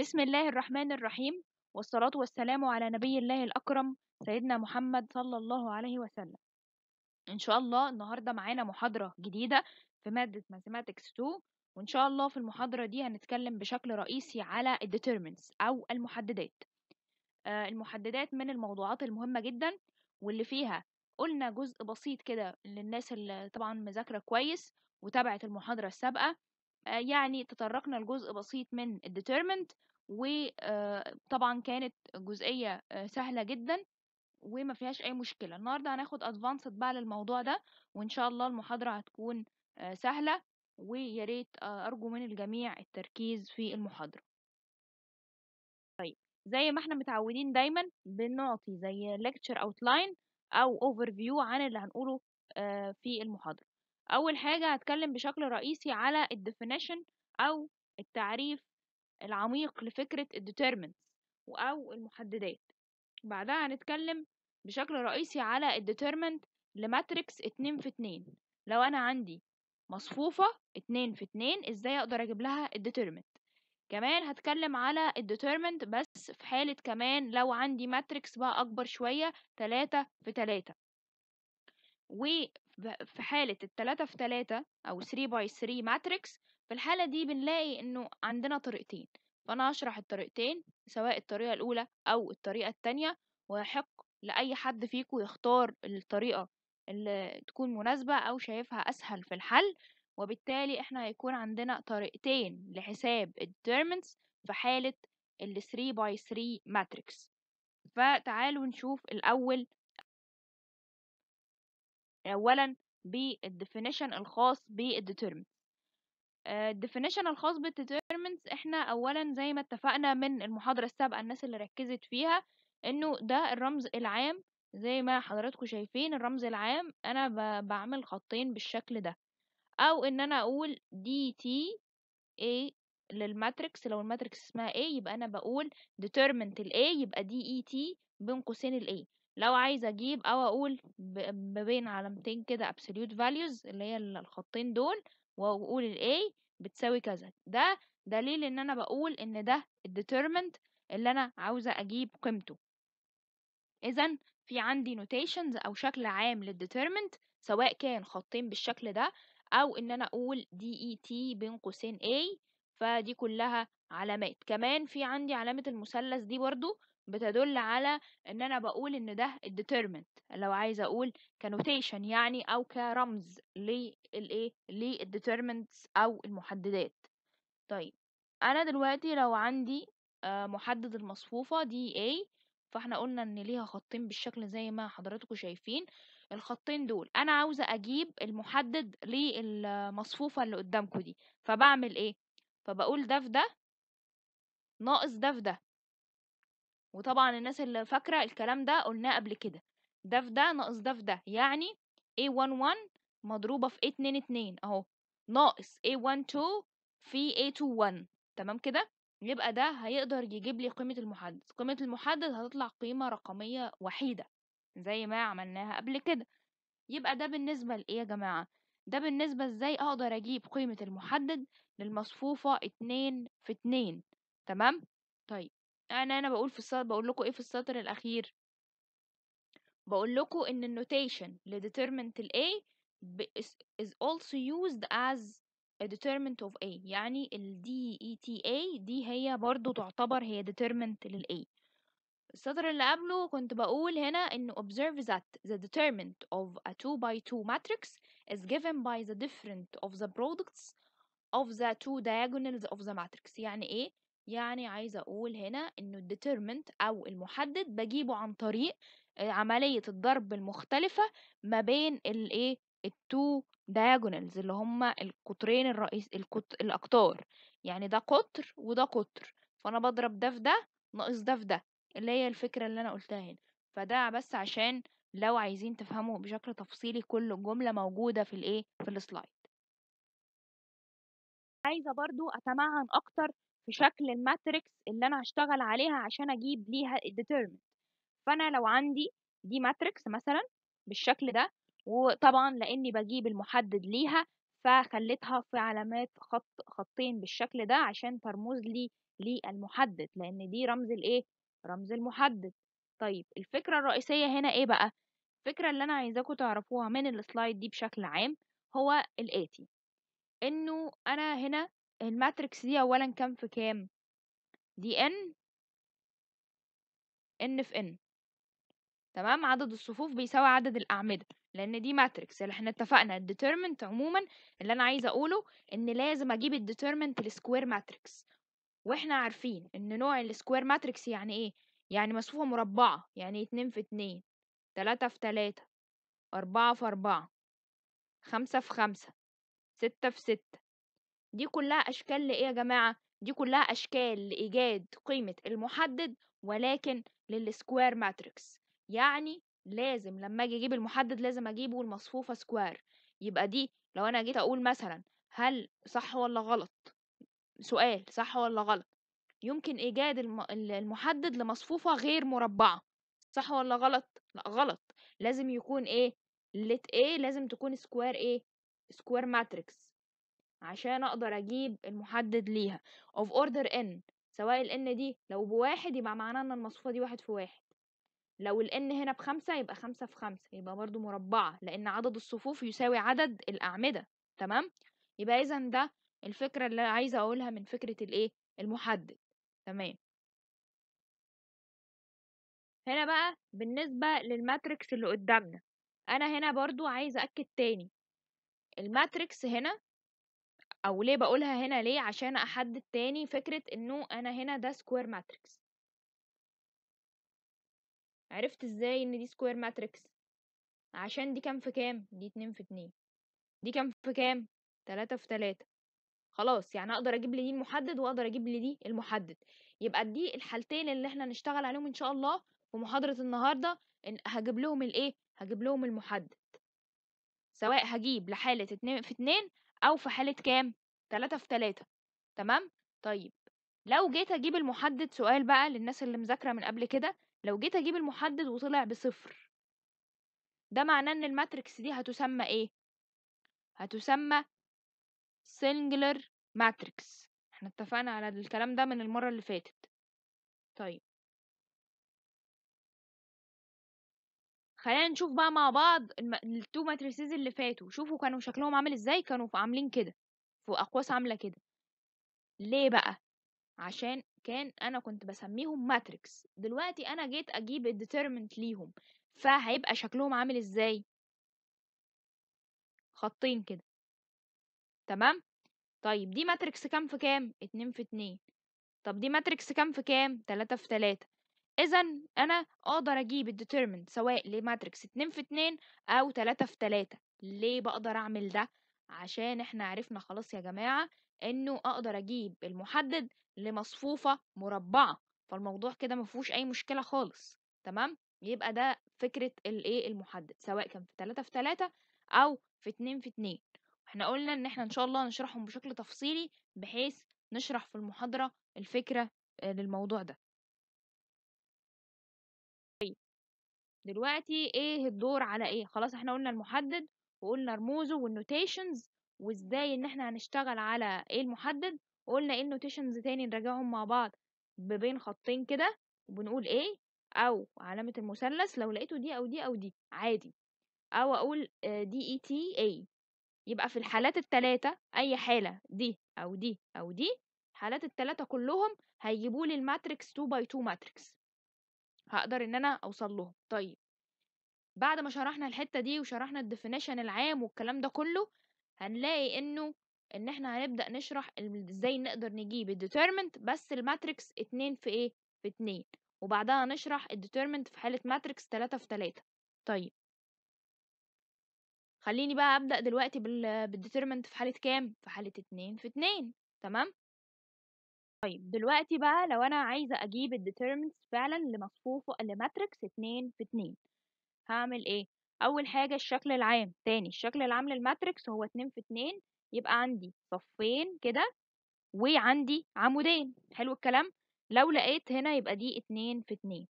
بسم الله الرحمن الرحيم والصلاة والسلام على نبي الله الأكرم سيدنا محمد صلى الله عليه وسلم إن شاء الله النهاردة معانا محاضرة جديدة في مادة Mathematics 2 وإن شاء الله في المحاضرة دي هنتكلم بشكل رئيسي على Determines أو المحددات آه، المحددات من الموضوعات المهمة جدا واللي فيها قلنا جزء بسيط كده للناس اللي طبعا مذاكرة كويس وتابعت المحاضرة السابقة آه، يعني تطرقنا لجزء بسيط من الdetermined وطبعا آه، كانت جزئية آه، سهلة جدا وما فيهاش أي مشكلة النهاردة هناخد أدفانسد بقى للموضوع ده وإن شاء الله المحاضرة هتكون سهلة ويا ريت أرجو من الجميع التركيز في المحاضرة طيب زي ما احنا متعودين دايما بنعطي زي lecture outline أو overview عن اللي هنقوله في المحاضرة أول حاجة هتكلم بشكل رئيسي على الديفينيشن أو التعريف العميق لفكرة الديترمنتس أو المحددات بعدها هنتكلم بشكل رئيسي على الديترمنت لماتريكس اتنين في اتنين لو أنا عندي مصفوفة اتنين في اتنين ازاي اقدر اجيب لها الديترمنت كمان هتكلم على الديترمنت بس في حالة كمان لو عندي ماتريكس بقى اكبر شوية تلاتة في تلاتة وفي في حالة التلاتة في تلاتة أو 3 باي 3 ماتريكس في الحالة دي بنلاقي إنه عندنا طريقتين فأنا هشرح الطريقتين سواء الطريقة الأولى أو الطريقة التانية ويحق لأي حد فيكم يختار الطريقة اللي تكون مناسبة أو شايفها أسهل في الحل وبالتالي إحنا هيكون عندنا طريقتين لحساب الديرمنتس في حالة ال 3 باي 3 ماتريكس فتعالوا نشوف الأول أولا بالديفينيشن الخاص بالdeterminants الديفينيشن آه، الخاص بالdeterminants احنا أولا زي ما اتفقنا من المحاضرة السابقة الناس اللي ركزت فيها انه ده الرمز العام زي ما حضراتكم شايفين الرمز العام انا بعمل خطين بالشكل ده او ان انا اقول دي تي اي للماتريكس لو الماتريكس اسمها A يبقى انا بقول determinant ال A يبقى دي اي تي بين قوسين ال A لو عايزة اجيب او اقول ما بين علامتين كده absolute values اللي هي الخطين دول واقول ال A بتساوي كذا ده دليل ان انا بقول ان ده determined اللي انا عاوزة اجيب قيمته اذا في عندي notations او شكل عام للديترمنت سواء كان خطين بالشكل ده او ان انا اقول دي اي تي بين قوسين A فدي كلها علامات كمان في عندي علامة المثلث دي برضو بتدل على ان انا بقول ان ده الديترمنت لو عايزه اقول كنوتيشن يعني او كرمز للايه للديترمنتس او المحددات طيب انا دلوقتي لو عندي آه، محدد المصفوفه دي اي فاحنا قلنا ان ليها خطين بالشكل زي ما حضراتكم شايفين الخطين دول انا عاوزه اجيب المحدد للمصفوفه اللي قدامكم دي فبعمل ايه فبقول ده في ده ناقص ده في ده وطبعا الناس اللي فاكرة الكلام ده قلناه قبل كده ده في ده ناقص ده في ده يعني A11 مضروبة في A22 اهو ناقص A12 في A21 تمام كده يبقى ده هيقدر يجيب لي قيمة المحدد قيمة المحدد هتطلع قيمة رقمية وحيدة زي ما عملناها قبل كده يبقى ده بالنسبة لإيه يا جماعة ده بالنسبة إزاي أقدر أجيب قيمة المحدد للمصفوفة اتنين في اتنين تمام طيب انا انا بقول في السطر بقول لكم ايه في السطر الاخير بقول لكم ان النوتيشن لديترمنت ال A is also used as a determinant of A يعني ال DETA دي هي برضو تعتبر هي determinant لل A السطر اللي قبله كنت بقول هنا ان observe that the determinant of a 2 by 2 matrix is given by the different of the products of the two diagonals of the matrix يعني ايه يعني عايزة أقول هنا إنه الديترمنت أو المحدد بجيبه عن طريق آه، عملية الضرب المختلفة ما بين الإيه التو diagonals اللي هما القطرين الرئيس القط... الأقطار يعني ده قطر وده قطر فأنا بضرب ده في ده ناقص ده في ده اللي هي الفكرة اللي أنا قلتها هنا فده بس عشان لو عايزين تفهموا بشكل تفصيلي كل جملة موجودة في الإيه في السلايد عايزة برضو أتمعن أكتر في شكل الماتريكس اللي انا هشتغل عليها عشان اجيب ليها الديترمنت فانا لو عندي دي ماتريكس مثلا بالشكل ده وطبعا لاني بجيب المحدد ليها فخليتها في علامات خط خطين بالشكل ده عشان ترمز لي للمحدد لان دي رمز الايه رمز المحدد طيب الفكرة الرئيسية هنا ايه بقى الفكرة اللي انا عايزاكم تعرفوها من السلايد دي بشكل عام هو الاتي انه انا هنا الماتريكس دي أولا كام في كام دي ان ان في ان تمام عدد الصفوف بيساوي عدد الأعمدة لأن دي ماتريكس اللي احنا اتفقنا الديترمنت عموما اللي أنا عايزة أقوله إن لازم أجيب الديترمنت السكوير ماتريكس واحنا عارفين إن نوع السكوير ماتريكس يعني إيه يعني مصفوفة مربعة يعني اتنين في اتنين تلاتة في تلاتة أربعة في أربعة خمسة في خمسة ستة في ستة دي كلها أشكال لإيه يا جماعة؟ دي كلها أشكال لإيجاد قيمة المحدد ولكن للسكوير ماتريكس يعني لازم لما أجي أجيب المحدد لازم أجيبه المصفوفة سكوير يبقى دي لو أنا جيت أقول مثلا هل صح ولا غلط؟ سؤال صح ولا غلط؟ يمكن إيجاد المحدد لمصفوفة غير مربعة صح ولا غلط؟ لأ غلط لازم يكون إيه؟ لت إيه لازم تكون سكوير إيه؟ سكوير ماتريكس عشان اقدر اجيب المحدد ليها of order n سواء ال n دي لو بواحد يبقى معناه ان المصفوفة دي واحد في واحد لو ال n هنا بخمسة يبقى خمسة في خمسة يبقى برضو مربعة لأن عدد الصفوف يساوي عدد الأعمدة تمام يبقى إذا ده الفكرة اللي عايزة أقولها من فكرة الإيه المحدد تمام هنا بقى بالنسبة للماتريكس اللي قدامنا أنا هنا برضو عايزة أكد تاني الماتريكس هنا او ليه بقولها هنا ليه عشان احدد تاني فكرة انه انا هنا ده سكوير ماتريكس عرفت ازاي ان دي سكوير ماتريكس عشان دي كام في كام دي اتنين في اتنين دي كام في كام تلاتة في تلاتة خلاص يعني اقدر اجيب لي دي المحدد واقدر اجيب لي دي المحدد يبقى دي الحالتين اللي احنا هنشتغل عليهم ان شاء الله في محاضرة النهاردة هجيب لهم الايه هجيب لهم المحدد سواء هجيب لحالة اتنين في اتنين أو في حالة كام؟ تلاتة في تلاتة تمام؟ طيب لو جيت أجيب المحدد سؤال بقى للناس اللي مذاكرة من قبل كده لو جيت أجيب المحدد وطلع بصفر ده معناه إن الماتريكس دي هتسمى إيه؟ هتسمى سنجلر ماتريكس احنا اتفقنا على الكلام ده من المرة اللي فاتت طيب خلينا نشوف بقى مع بعض التو ماتريسز اللي فاتوا شوفوا كانوا شكلهم عامل ازاي كانوا عاملين كده في اقواس عامله كده ليه بقى عشان كان انا كنت بسميهم ماتريكس دلوقتي انا جيت اجيب الديترمنت ليهم فهيبقى شكلهم عامل ازاي خطين كده تمام طيب دي ماتريكس كام في كام اتنين في اتنين طب دي ماتريكس كام في كام تلاتة في تلاتة إذا أنا أقدر أجيب الديترمنت سواء لماتريكس 2 في 2 أو 3 في 3 ليه بقدر أعمل ده؟ عشان إحنا عرفنا خلاص يا جماعة إنه أقدر أجيب المحدد لمصفوفة مربعة فالموضوع كده مفهوش أي مشكلة خالص تمام؟ يبقى ده فكرة الإيه المحدد سواء كان في 3 في 3 أو في 2 في 2 احنا قلنا إن إحنا إن شاء الله نشرحهم بشكل تفصيلي بحيث نشرح في المحاضرة الفكرة للموضوع ده دلوقتي ايه الدور على ايه خلاص احنا قلنا المحدد وقلنا رموزه والنوتيشنز وازاي ان احنا هنشتغل على ايه المحدد وقلنا ايه النوتيشنز تاني نراجعهم مع بعض بين خطين كده وبنقول ايه او علامة المثلث لو لقيته دي او دي او دي عادي او اقول دي اي تي اي يبقى في الحالات التلاتة اي حالة دي او دي او دي الحالات التلاتة كلهم هيجيبوا لي الماتريكس 2 باي 2 ماتريكس هقدر ان انا اوصل لهم طيب بعد ما شرحنا الحته دي وشرحنا الديفينيشن العام والكلام ده كله هنلاقي انه ان احنا هنبدا نشرح ازاي نقدر نجيب الديتيرمنت بس الماتريكس اتنين في ايه في اتنين وبعدها نشرح الديتيرمنت في حاله ماتريكس تلاتة في تلاتة طيب خليني بقى ابدا دلوقتي بالديتيرمنت في حاله كام في حاله اتنين في اتنين تمام طيب دلوقتي بقى لو أنا عايزة أجيب الdeterminants فعلا لمصفوفه لماتريكس اتنين في اتنين هعمل إيه؟ أول حاجة الشكل العام تاني الشكل العام للماتريكس هو اتنين في اتنين يبقى عندي صفين كده وعندي عمودين حلو الكلام لو لقيت هنا يبقى دي اتنين في اتنين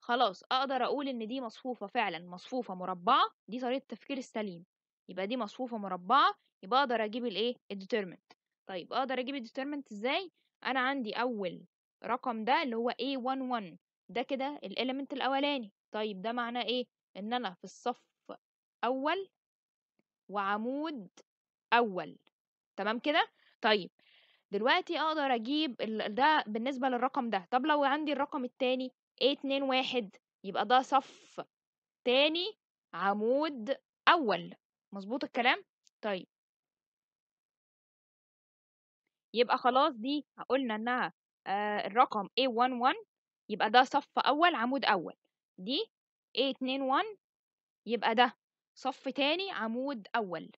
خلاص أقدر أقول إن دي مصفوفة فعلا مصفوفة مربعة دي طريقة التفكير السليم يبقى دي مصفوفة مربعة يبقى أقدر أجيب الإيه؟ الديترمنت طيب أقدر أجيب الديترمنت إزاي؟ انا عندي اول رقم ده اللي هو A11 ده كده الاليمنت الاولاني طيب ده معناه ايه ان انا في الصف اول وعمود اول تمام كده طيب دلوقتي اقدر اجيب ده بالنسبه للرقم ده طب لو عندي الرقم التاني A21 يبقى ده صف تاني عمود اول مظبوط الكلام طيب يبقى خلاص دي قلنا انها الرقم A11 يبقى ده صف اول عمود اول دي A21 يبقى ده صف تاني عمود اول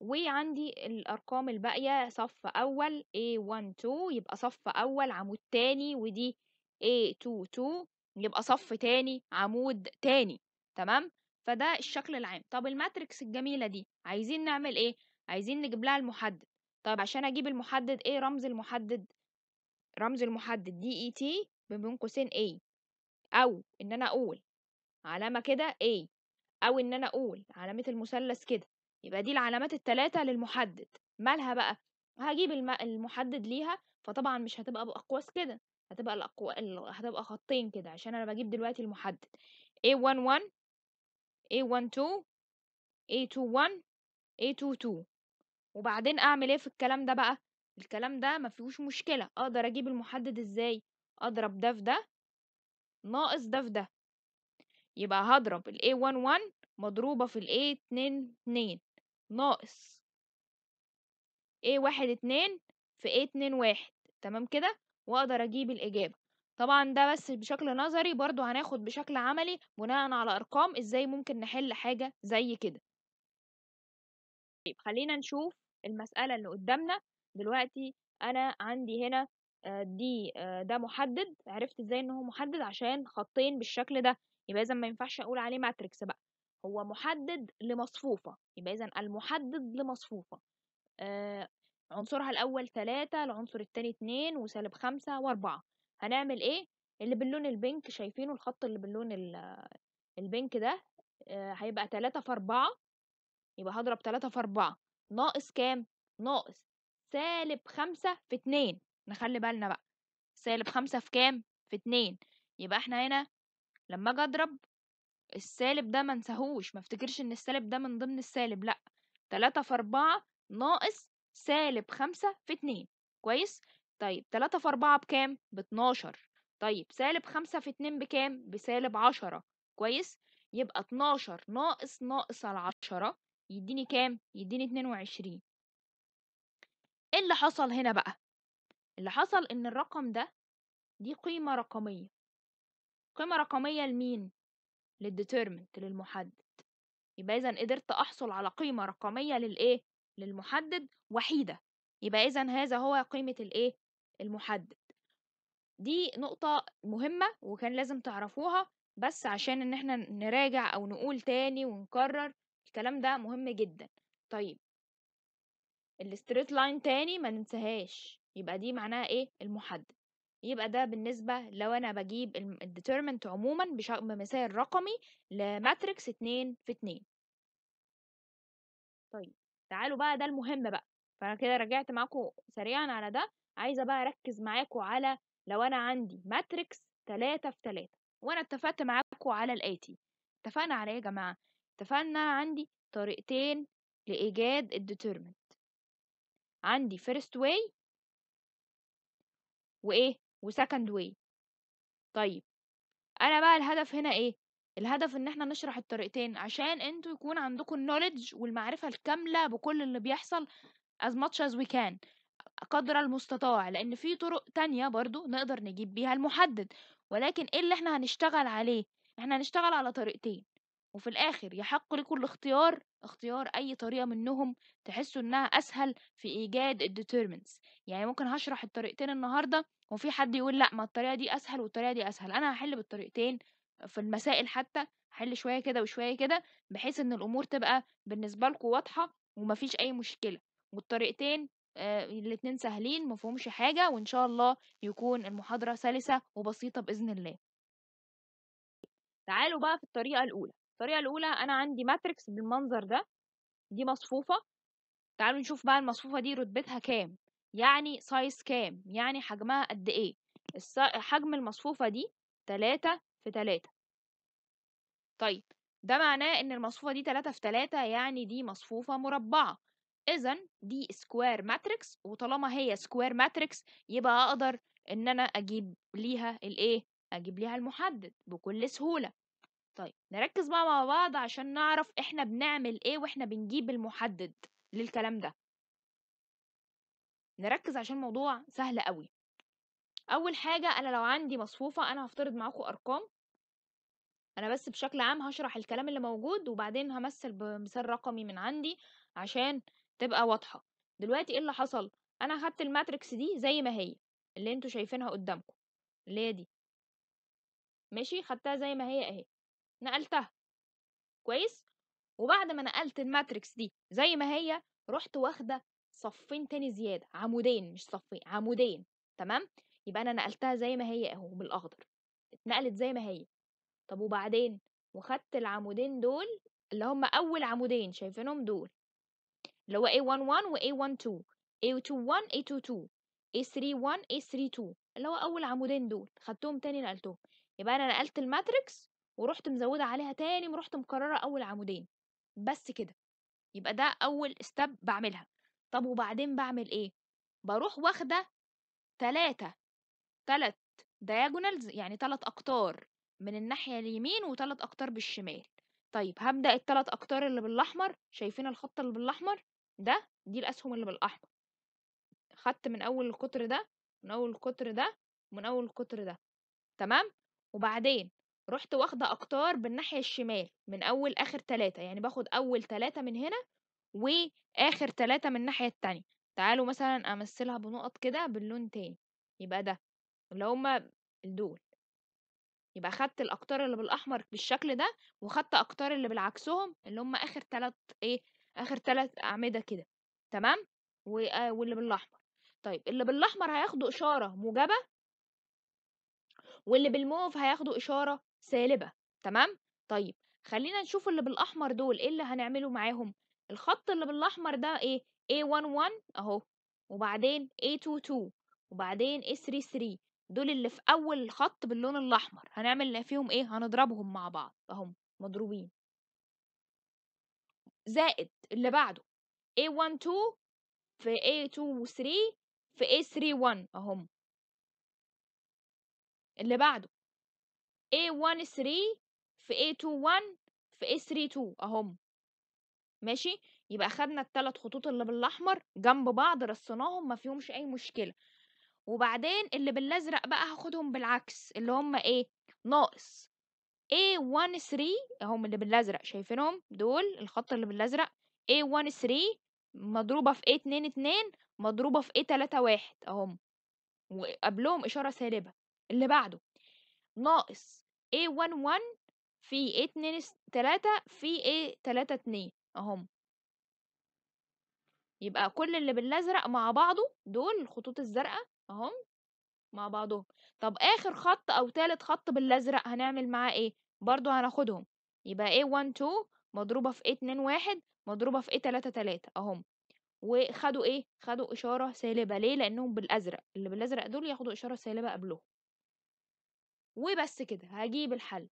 وعندي الارقام الباقيه صف اول A12 يبقى صف اول عمود تاني ودي A22 يبقى صف تاني عمود تاني تمام فده الشكل العام طب الماتريكس الجميله دي عايزين نعمل ايه عايزين نجيب لها المحدد طب عشان اجيب المحدد ايه رمز المحدد رمز المحدد دي اي تي بين قوسين A او ان انا اقول علامه كده A او ان انا اقول علامه المثلث كده يبقى دي العلامات الثلاثه للمحدد مالها بقى هجيب المحدد ليها فطبعا مش هتبقى باقواس كده هتبقى الأقو... هتبقى خطين كده عشان انا بجيب دلوقتي المحدد A11 A12 A21 A22 وبعدين اعمل ايه في الكلام ده بقى الكلام ده ما فيهوش مشكله اقدر اجيب المحدد ازاي اضرب ده في ده ناقص ده في ده يبقى هضرب ال A11 مضروبة في ال A22 ناقص A12 في A21 تمام كده واقدر اجيب الاجابة طبعا ده بس بشكل نظري برضو هناخد بشكل عملي بناء على ارقام ازاي ممكن نحل حاجة زي كده طيب خلينا نشوف المسألة اللي قدامنا دلوقتي أنا عندي هنا دي آه، آه، ده محدد عرفت ازاي ان هو محدد عشان خطين بالشكل ده يبقى اذا ما ينفعش اقول عليه ماتريكس بقى هو محدد لمصفوفه يبقى اذا المحدد لمصفوفه آه عنصرها الاول تلاتة العنصر التاني اتنين وسالب خمسة واربعة هنعمل ايه اللي باللون البنك شايفينه الخط اللي باللون البنك ده آه هيبقى تلاتة في اربعة يبقى هضرب تلاتة في اربعة ناقص كام ناقص سالب خمسة في اتنين نخلي بالنا بقى سالب خمسة في كام في اتنين يبقى احنا هنا لما اجي اضرب السالب ده منساهوش مفتكرش ان السالب ده من ضمن السالب لا تلاتة في اربعة ناقص سالب خمسة في اتنين كويس طيب تلاتة في اربعة بكام باتناشر طيب سالب خمسة في اتنين بكام بسالب عشرة كويس يبقى اتناشر ناقص ناقص العشرة يديني كام يديني 22 ايه اللي حصل هنا بقى اللي حصل ان الرقم ده دي قيمة رقمية قيمة رقمية لمين للديترمنت للمحدد يبقى اذا قدرت احصل على قيمة رقمية للايه للمحدد وحيدة يبقى اذا هذا هو قيمة الايه المحدد دي نقطة مهمة وكان لازم تعرفوها بس عشان ان احنا نراجع او نقول تاني ونكرر الكلام ده مهم جدا طيب الستريت لاين تاني ما ننساهاش يبقى دي معناها ايه المحدد يبقى ده بالنسبة لو أنا بجيب الديترمنت عموما بمثال رقمي لماتريكس اتنين في اتنين طيب تعالوا بقى ده المهم بقى فأنا كده رجعت معاكم سريعا على ده عايزة بقى أركز معاكم على لو أنا عندي ماتريكس تلاتة في تلاتة وأنا اتفقت معاكم على الآتي اتفقنا على إيه يا جماعة اتفقنا عندي طريقتين لإيجاد الdeterminant عندي first way وإيه وسكند way طيب أنا بقى الهدف هنا إيه الهدف ان احنا نشرح الطريقتين عشان انتوا يكون عندكم النولج والمعرفة الكاملة بكل اللي بيحصل as much as we can قدر المستطاع لان في طرق تانية برضو نقدر نجيب بيها المحدد ولكن ايه اللي احنا هنشتغل عليه احنا هنشتغل على طريقتين وفي الآخر يحق لكل اختيار اختيار أي طريقة منهم تحسوا إنها أسهل في إيجاد الديترمنتس يعني ممكن هشرح الطريقتين النهاردة وفي حد يقول لأ ما الطريقة دي أسهل والطريقة دي أسهل أنا هحل بالطريقتين في المسائل حتى حل شوية كده وشوية كده بحيث إن الأمور تبقى بالنسبة لكم واضحة ومفيش أي مشكلة والطريقتين آه الاتنين سهلين مفهومش حاجة وإن شاء الله يكون المحاضرة سلسة وبسيطة بإذن الله تعالوا بقى في الطريقة الأولى الطريقه الاولى انا عندي ماتريكس بالمنظر ده دي مصفوفه تعالوا نشوف بقى المصفوفه دي رتبتها كام يعني سايز كام يعني حجمها قد ايه حجم المصفوفه دي 3 في 3 طيب ده معناه ان المصفوفه دي 3 في 3 يعني دي مصفوفه مربعه اذا دي سكوير ماتريكس وطالما هي سكوير ماتريكس يبقى اقدر ان انا اجيب ليها الايه اجيب ليها المحدد بكل سهوله طيب نركز بقى مع بعض عشان نعرف احنا بنعمل ايه واحنا بنجيب المحدد للكلام ده نركز عشان الموضوع سهل قوي اول حاجه انا لو عندي مصفوفه انا هفترض معاكم ارقام انا بس بشكل عام هشرح الكلام اللي موجود وبعدين همثل بمثال رقمي من عندي عشان تبقى واضحه دلوقتي ايه اللي حصل انا خدت الماتريكس دي زي ما هي اللي انتوا شايفينها قدامكم اللي هي دي ماشي خدتها زي ما هي اهي نقلتها كويس وبعد ما نقلت الماتريكس دي زي ما هي رحت واخده صفين تاني زياده عمودين مش صفين عمودين تمام يبقى انا نقلتها زي ما هي اهو بالاخضر اتنقلت زي ما هي طب وبعدين وخدت العمودين دول اللي هم اول عمودين شايفينهم دول اللي هو A11 و A12 A21 A22 A31 A32 اللي هو اول عمودين دول خدتهم تاني نقلتهم يبقى انا نقلت الماتريكس ورحت مزودة عليها تاني ورحت مكررة أول عمودين بس كده يبقى ده أول ستيب بعملها طب وبعدين بعمل إيه؟ بروح واخدة تلاتة تلات دياجونالز يعني تلات أقطار من الناحية اليمين وتلات أقطار بالشمال طيب هبدأ التلات أقطار اللي بالأحمر شايفين الخط اللي بالأحمر ده دي الأسهم اللي بالأحمر خدت من أول القطر ده من أول القطر ده ومن أول القطر ده تمام وبعدين رحت واخدة أقطار بالناحية الشمال من أول آخر تلاتة يعني باخد أول تلاتة من هنا وآخر تلاتة من الناحية التانية تعالوا مثلا أمثلها بنقط كده باللون تاني يبقى ده اللي هما دول يبقى خدت الأقطار اللي بالأحمر بالشكل ده وخدت أقطار اللي بالعكسهم اللي هما آخر تلات إيه آخر تلات أعمدة كده تمام واللي بالأحمر طيب اللي بالأحمر هياخدوا إشارة موجبة واللي بالموف هياخدوا إشارة سالبة تمام طيب خلينا نشوف اللي بالاحمر دول ايه اللي هنعمله معاهم الخط اللي بالاحمر ده ايه A11 اهو وبعدين A22 وبعدين A33 دول اللي في اول الخط باللون الاحمر هنعمل فيهم ايه هنضربهم مع بعض اهم مضروبين زائد اللي بعده A12 في A23 في A31 اهم اللي بعده A13 في A21 في A32 اهم ماشي يبقى خدنا الثلاث خطوط اللي بالاحمر جنب بعض رصيناهم ما فيهمش اي مشكله وبعدين اللي بالازرق بقى هاخدهم بالعكس اللي هم ايه ناقص A13 اهم اللي بالازرق شايفينهم دول الخط اللي بالازرق A13 مضروبه في A22 مضروبه في A31 اهم وقبلهم اشاره سالبه اللي بعده ناقص A11 في A2 3 في A3 2 اهم يبقى كل اللي بالازرق مع بعضه دول الخطوط الزرقاء اهم مع بعضهم طب اخر خط او تالت خط بالازرق هنعمل معاه ايه برضو هناخدهم يبقى A12 مضروبة في a 21 مضروبة في a 33 اهم وخدوا ايه خدوا اشارة سالبة ليه لانهم بالازرق اللي بالازرق دول ياخدوا اشارة سالبة قبلهم وبس كده هجيب الحل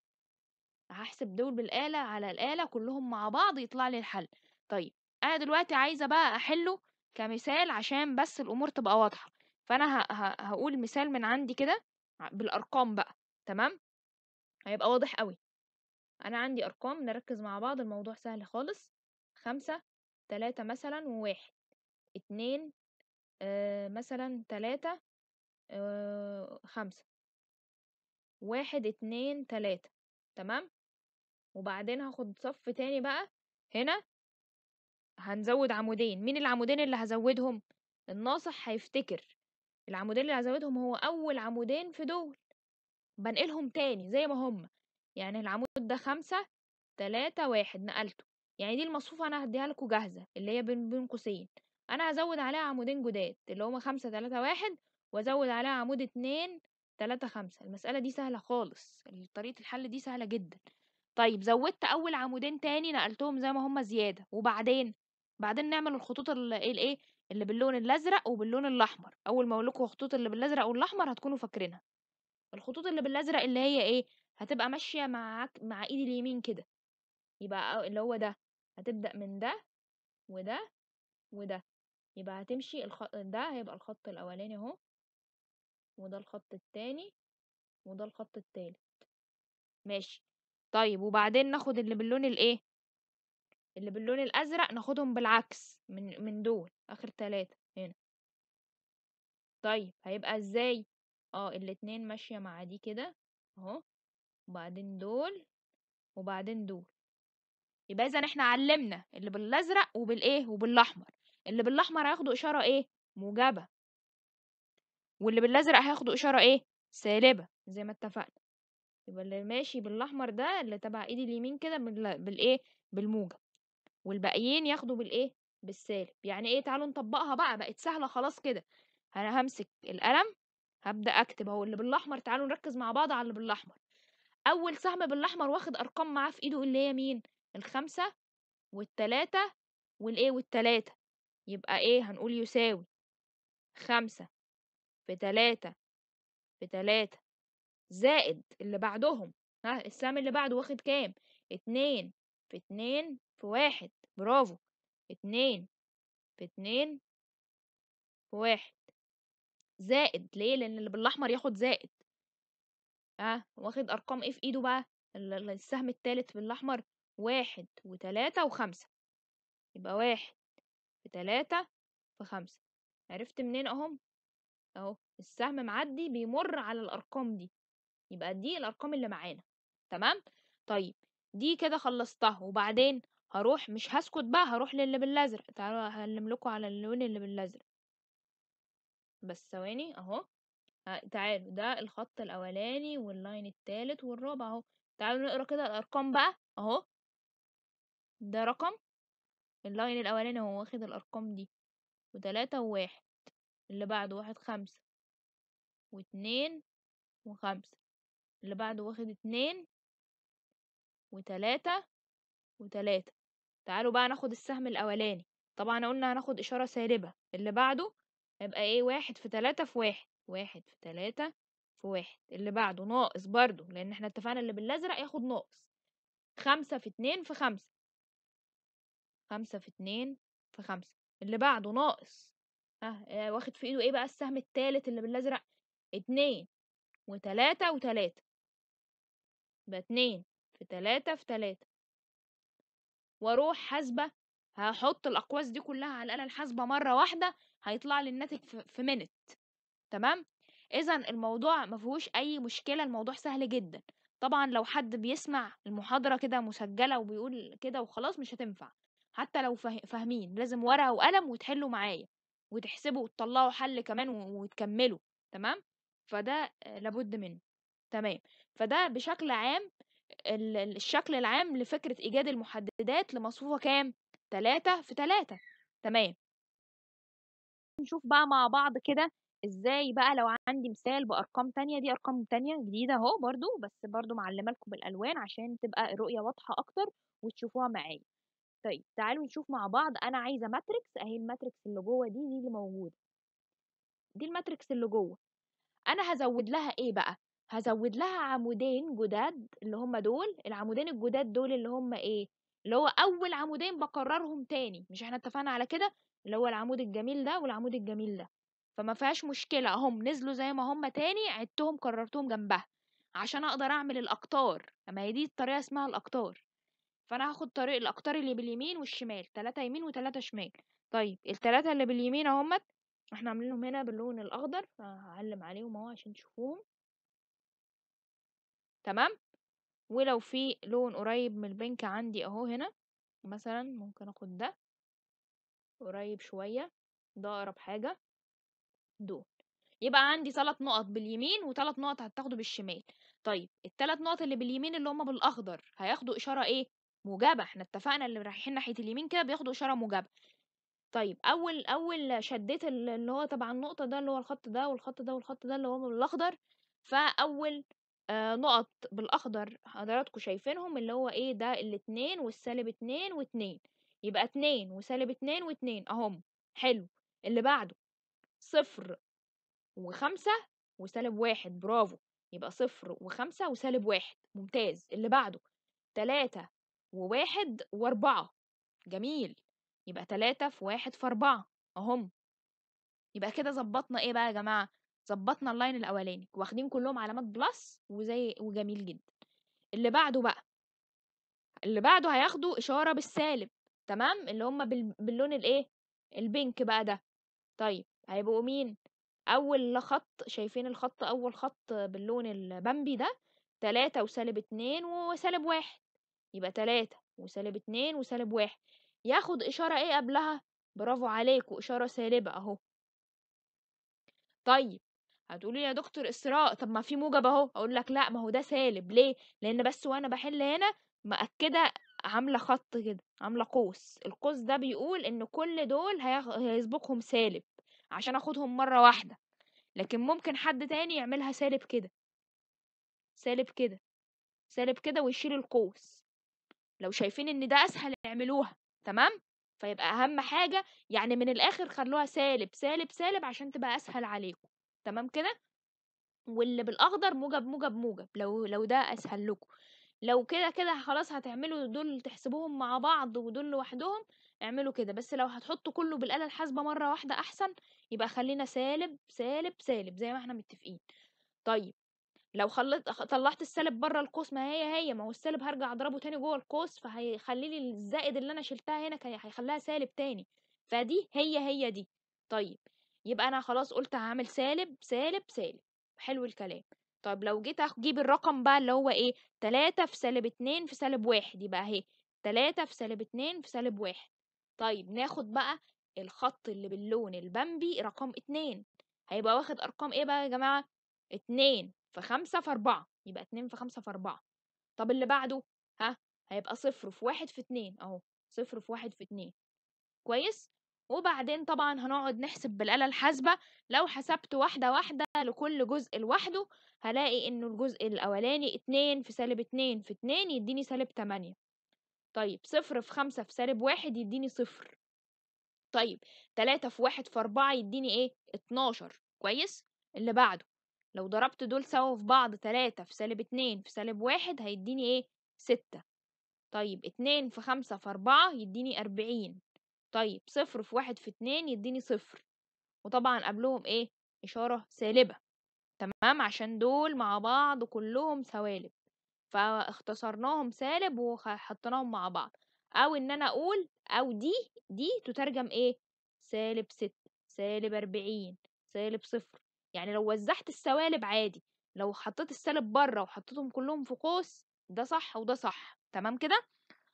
هحسب دول بالآلة على الآلة كلهم مع بعض يطلع لي الحل طيب أنا دلوقتي عايزة بقى أحله كمثال عشان بس الأمور تبقى واضحة فأنا هقول مثال من عندي كده بالأرقام بقى تمام هيبقى واضح قوي أنا عندي أرقام نركز مع بعض الموضوع سهل خالص خمسة تلاتة مثلا وواحد اتنين آه مثلا تلاتة آه خمسة واحد اتنين تلاتة تمام وبعدين هاخد صف تاني بقى هنا هنزود عمودين مين العمودين اللي هزودهم الناصح هيفتكر العمودين اللي هزودهم هو اول عمودين في دول بنقلهم تاني زي ما هما يعني العمود ده خمسة تلاتة واحد نقلته يعني دي المصفوفة أنا هديها لكم جاهزة اللي هي بين بين قوسين أنا هزود عليها عمودين جداد اللي هما خمسة تلاتة واحد وأزود عليها عمود اتنين تلاتة خمسة المسألة دي سهلة خالص طريقة الحل دي سهلة جدًا. طيب زوّدت أول عمودين تاني نقلتهم زي ما هُم زيادة، وبعدين؟ بعدين نعمل الخطوط الإيه، اللي باللون الأزرق وباللون الأحمر، أول ما أقول لكم الخطوط اللي بالأزرق والأحمر هتكونوا فاكرينها. الخطوط اللي بالأزرق اللي هي إيه، هتبقى ماشية معاك مع إيدي اليمين كده، يبقى اللي هو ده، هتبدأ من ده، وده، وده، يبقى هتمشي الخ ده هيبقى الخط الأولاني أهو. وده الخط التاني وده الخط التالت ماشي طيب وبعدين ناخد اللي باللون الايه اللي باللون الازرق ناخدهم بالعكس من من دول اخر ثلاثة هنا طيب هيبقى ازاي اه الاتنين ماشية مع دي كده اهو وبعدين دول وبعدين دول يبقى اذا احنا علمنا اللي بالازرق وبالايه وبالاحمر اللي بالاحمر هياخدوا اشارة ايه موجبة واللي بالازرق هياخدوا اشاره ايه سالبه زي ما اتفقنا يبقى اللي ماشي بالاحمر ده اللي تبع ايدي اليمين كده بالايه بالموجب والباقيين ياخدوا بالايه بالسالب يعني ايه تعالوا نطبقها بقى بقت سهله خلاص كده انا همسك القلم هبدا اكتب اهو اللي بالاحمر تعالوا نركز مع بعض على اللي بالاحمر اول سهم بالاحمر واخد ارقام معاه في ايده اللي هي مين الخمسه والتلاته والايه والتلاته يبقى ايه هنقول يساوي خمسة بتلاتة بتلاتة زائد اللي بعدهم ها السهم اللي بعده واخد كام اتنين في اتنين في واحد برافو اتنين في اتنين في واحد زائد ليه لان اللي بالاحمر ياخد زائد ها واخد ارقام ايه في ايده بقى السهم التالت بالاحمر واحد وتلاتة وخمسة يبقى واحد في تلاتة في خمسة عرفت منين اهم أهو السهم معدي بيمر على الأرقام دي يبقى دي الأرقام اللي معانا تمام طيب دي كده خلصتها وبعدين هروح مش هسكت بقى هروح للي بالازرق تعالوا هعلم لكم على اللون اللي بالازرق بس ثواني اهو تعالوا ده الخط الاولاني واللاين التالت والرابع اهو تعالوا نقرا كده الارقام بقى اهو ده رقم اللاين الاولاني هو واخد الارقام دي وتلاتة وواحد اللي بعده واخد خمسة واتنين وخمسة اللي بعده واخد اتنين وتلاتة وتلاتة تعالوا بقى ناخد السهم الأولاني طبعا قلنا هناخد إشارة سالبة اللي بعده هيبقى ايه واحد في تلاتة في واحد واحد في تلاتة في واحد اللي بعده ناقص برضه لأن احنا اتفقنا اللي بالأزرق ياخد ناقص خمسة في اتنين في خمسة خمسة في اتنين في خمسة اللي بعده ناقص اه،, اه واخد في ايده ايه بقى السهم التالت اللي بالازرق اتنين وتلاتة وتلاتة يبقى اتنين في تلاتة في تلاتة واروح حاسبة هحط الاقواس دي كلها على الآلة الحاسبة مرة واحدة هيطلع لي الناتج في, في منت تمام اذا الموضوع فيهوش اي مشكلة الموضوع سهل جدا طبعا لو حد بيسمع المحاضرة كده مسجلة وبيقول كده وخلاص مش هتنفع حتى لو فاهمين لازم ورقة وقلم وتحلوا معايا وتحسبوا وتطلعوا حل كمان وتكملوا تمام فده لابد منه تمام فده بشكل عام الشكل العام لفكرة إيجاد المحددات لمصفوفة كام؟ تلاتة في تلاتة تمام نشوف بقى مع بعض كده ازاي بقى لو عندي مثال بأرقام تانية دي أرقام تانية جديدة اهو برضو بس برضو معلمة لكم بالألوان عشان تبقى الرؤية واضحة أكتر وتشوفوها معايا طيب تعالوا نشوف مع بعض انا عايزه ماتريكس اهي الماتريكس اللي جوه دي دي اللي موجوده دي الماتريكس اللي جوه انا هزود لها ايه بقى هزود لها عمودين جداد اللي هم دول العمودين الجداد دول اللي هم ايه اللي هو اول عمودين بكررهم تاني مش احنا اتفقنا على كده اللي هو العمود الجميل ده والعمود الجميل ده فما فيهاش مشكله اهم نزلوا زي ما هم تاني عدتهم كررتهم جنبها عشان اقدر اعمل الاقطار اما هي دي الطريقه اسمها الاقطار فانا هاخد طريق الاقطار اللي باليمين والشمال تلاتة يمين وتلاتة شمال طيب التلاتة اللي باليمين اهمت احنا عاملينهم هنا باللون الاخضر فهعلم عليهم اهو عشان تشوفوهم تمام ولو في لون قريب من البنك عندي اهو هنا مثلا ممكن اخد ده قريب شوية ده اقرب حاجة دول يبقى عندي ثلاث نقط باليمين وثلاث نقط هتاخده بالشمال طيب الثلاث نقط اللي باليمين اللي هما بالاخضر هياخدوا اشارة ايه موجبه احنا اتفقنا اللي رايحين ناحيه اليمين كده بياخدوا اشاره موجبه طيب اول اول شديت اللي هو تبع النقطه ده اللي هو الخط ده والخط ده والخط ده اللي هو بالاخضر فاول آه نقط بالاخضر حضراتكم شايفينهم اللي هو ايه ده الاتنين والسالب اتنين واتنين يبقى اتنين وسالب اتنين واتنين اهم حلو اللي بعده صفر وخمسة وسالب واحد برافو يبقى صفر وخمسة وسالب واحد ممتاز اللي بعده تلاتة وواحد واربعة جميل يبقى تلاتة في واحد في أربعة أهم يبقى كده ظبطنا إيه بقى يا جماعة ظبطنا اللاين الأولاني واخدين كلهم علامات بلس وزي وجميل جدا اللي بعده بقى اللي بعده هياخدوا إشارة بالسالب تمام اللي هما بال... باللون الإيه البينك بقى ده طيب هيبقوا مين أول خط شايفين الخط أول خط باللون البامبي ده تلاتة وسالب اتنين وسالب واحد يبقى تلاتة وسالب اتنين وسالب واحد ياخد إشارة إيه قبلها برافو عليكوا إشارة سالبة أهو طيب هتقولي يا دكتور إسراء طب ما في موجب أهو أقول لك لأ ما هو ده سالب ليه؟ لأن بس وأنا بحل هنا مأكدة عاملة خط كده عاملة قوس القوس ده بيقول إن كل دول هيسبقهم سالب عشان أخدهم مرة واحدة لكن ممكن حد تاني يعملها سالب كده سالب كده سالب كده ويشيل القوس لو شايفين ان ده اسهل اعملوها تمام فيبقى اهم حاجه يعني من الاخر خلوها سالب سالب سالب عشان تبقى اسهل عليكم تمام كده واللي بالاخضر موجب موجب موجب لو لو ده اسهل لكم لو كده كده خلاص هتعملوا دول تحسبوهم مع بعض ودول لوحدهم اعملوا كده بس لو هتحطوا كله بالآلة الحاسبة مرة واحدة أحسن يبقى خلينا سالب سالب سالب زي ما احنا متفقين طيب لو خلط طلعت السالب بره القوس ما هي هي ما هو السالب هرجع اضربه تاني جوه القوس فهيخلي لي الزائد اللي انا شلتها هنا هيخليها سالب تاني فدي هي هي دي طيب يبقى انا خلاص قلت هعمل سالب سالب سالب حلو الكلام طيب لو جيت اجيب الرقم بقى اللي هو ايه تلاتة في سالب اتنين في سالب واحد يبقى اهي تلاتة في سالب اتنين في سالب واحد طيب ناخد بقى الخط اللي باللون البمبي رقم اتنين هيبقى واخد ارقام ايه بقى يا جماعة اتنين في 5 في أربعة يبقى اتنين في خمسة في أربعة طب اللي بعده ها هيبقى صفر في واحد في اتنين أهو صفر في واحد في اتنين كويس وبعدين طبعا هنقعد نحسب بالآلة الحاسبة لو حسبت واحدة واحدة لكل جزء لوحده هلاقي إنه الجزء الأولاني اتنين في سالب اتنين في اتنين يديني سالب تمانية طيب صفر في خمسة في سالب واحد يديني صفر طيب تلاتة في واحد في أربعة يديني إيه؟ اتناشر كويس؟ اللي بعده لو ضربت دول سوا في بعض تلاتة في سالب اتنين في سالب واحد هيديني ايه ستة طيب اتنين في خمسة في أربعة يديني أربعين طيب صفر في واحد في اتنين يديني صفر وطبعا قبلهم ايه إشارة سالبة تمام عشان دول مع بعض كلهم سوالب فاختصرناهم سالب وحطيناهم مع بعض أو إن أنا أقول أو دي دي تترجم ايه سالب ستة سالب أربعين سالب صفر يعني لو وزعت السوالب عادي لو حطيت السالب بره وحطيتهم كلهم في قوس ده صح وده صح تمام كده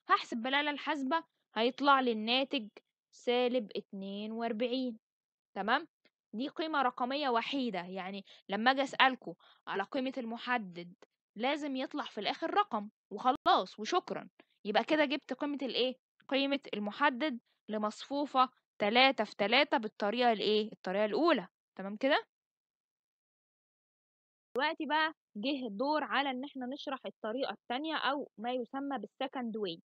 هحسب بالآلة الحاسبة هيطلع لي الناتج سالب اتنين واربعين تمام دي قيمة رقمية وحيدة يعني لما أجي أسألكوا على قيمة المحدد لازم يطلع في الآخر رقم وخلاص وشكرا يبقى كده جبت قيمة الإيه؟ قيمة المحدد لمصفوفة تلاتة في تلاتة بالطريقة الإيه؟ الطريقة الأولى تمام كده؟ دلوقتي بقى جه الدور على ان احنا نشرح الطريقه الثانيه او ما يسمى بالسكند واي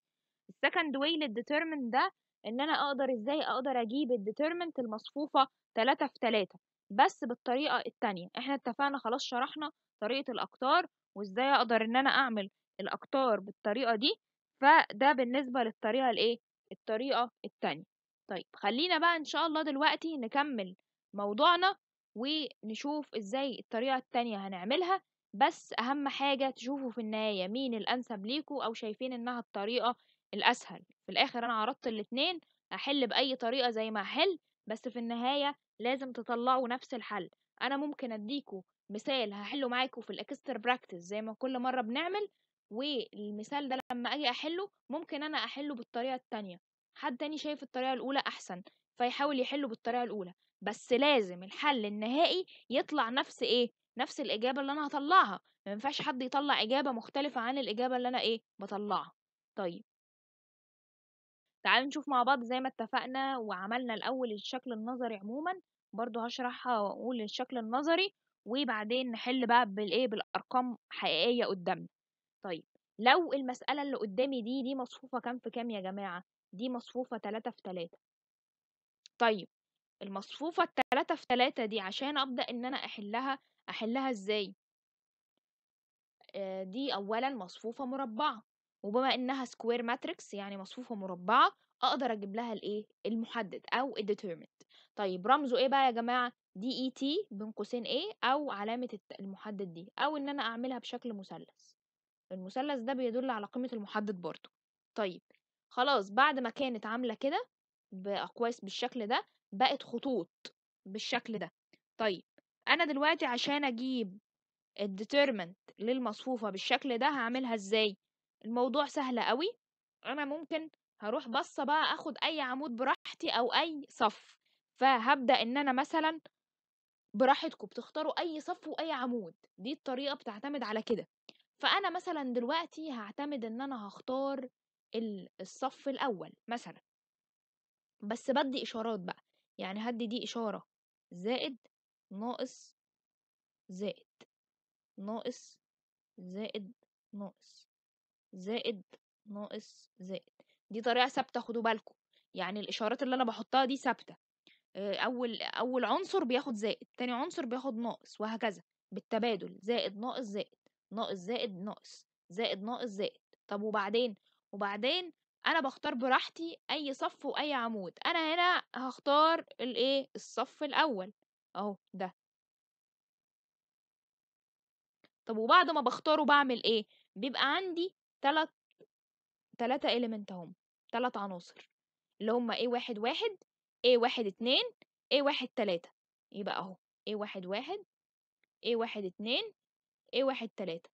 السكند واي للديترمنت ده ان انا اقدر ازاي اقدر اجيب الديترمنت المصفوفه 3 في 3 بس بالطريقه الثانيه احنا اتفقنا خلاص شرحنا طريقه الاقطار وازاي اقدر ان انا اعمل الاقطار بالطريقه دي فده بالنسبه للطريقه الايه الطريقه الثانيه طيب خلينا بقى ان شاء الله دلوقتي نكمل موضوعنا ونشوف ازاي الطريقة التانية هنعملها بس اهم حاجة تشوفوا في النهاية مين الانسب ليكوا او شايفين انها الطريقة الاسهل في الاخر انا عرضت الاتنين احل باي طريقة زي ما احل بس في النهاية لازم تطلعوا نفس الحل انا ممكن اديكوا مثال هحله معاكوا في الاكستر براكتس زي ما كل مرة بنعمل والمثال ده لما اجي احله ممكن انا احله بالطريقة التانية حد تاني شايف الطريقة الاولى احسن فيحاول يحله بالطريقة الاولى بس لازم الحل النهائي يطلع نفس ايه نفس الاجابه اللي انا هطلعها ما ينفعش حد يطلع اجابه مختلفه عن الاجابه اللي انا ايه بطلعها طيب تعالوا نشوف مع بعض زي ما اتفقنا وعملنا الاول الشكل النظري عموما برضو هشرحها واقول الشكل النظري وبعدين نحل بقى بالايه بالارقام حقيقيه قدامنا طيب لو المساله اللي قدامي دي دي مصفوفه كام في كام يا جماعه دي مصفوفه 3 في 3 طيب المصفوفة التلاتة في تلاتة دي عشان أبدأ إن أنا أحلها أحلها إزاي دي أولا مصفوفة مربعة وبما إنها سكوير ماتريكس يعني مصفوفة مربعة أقدر أجيب لها الإيه المحدد أو الديترمنت طيب رمزه إيه بقى يا جماعة دي إي تي بين قوسين إيه أو علامة المحدد دي أو إن أنا أعملها بشكل مثلث المثلث ده بيدل على قيمة المحدد برضه طيب خلاص بعد ما كانت عاملة كده بأقواس بالشكل ده بقت خطوط بالشكل ده طيب أنا دلوقتي عشان أجيب الديترمنت للمصفوفة بالشكل ده هعملها إزاي الموضوع سهل قوي أنا ممكن هروح بصة بقى أخد أي عمود براحتي أو أي صف فهبدأ إن أنا مثلا براحتكم بتختاروا أي صف وأي عمود دي الطريقة بتعتمد على كده فأنا مثلا دلوقتي هعتمد إن أنا هختار الصف الأول مثلا بس بدي إشارات بقى يعني هدي دي إشارة زائد ناقص زائد ناقص زائد ناقص زائد ناقص زائد دي طريقة ثابتة خدوا بالكم يعني الإشارات اللي أنا بحطها دي ثابتة آه، أول أول عنصر بياخد زائد تاني عنصر بياخد ناقص وهكذا بالتبادل زائد ناقص زائد ناقص زائد ناقص زائد ناقص زائد طب وبعدين وبعدين انا بختار براحتي اي صف واي عمود انا هنا هختار الايه الصف الاول اهو ده طب وبعد ما بختاره بعمل ايه بيبقى عندي تلات تلاتة إليمنت هم تلات عناصر اللي هما ايه واحد واحد ايه واحد اتنين ايه واحد تلاتة يبقى اهو ايه واحد واحد ايه واحد اتنين ايه واحد تلاتة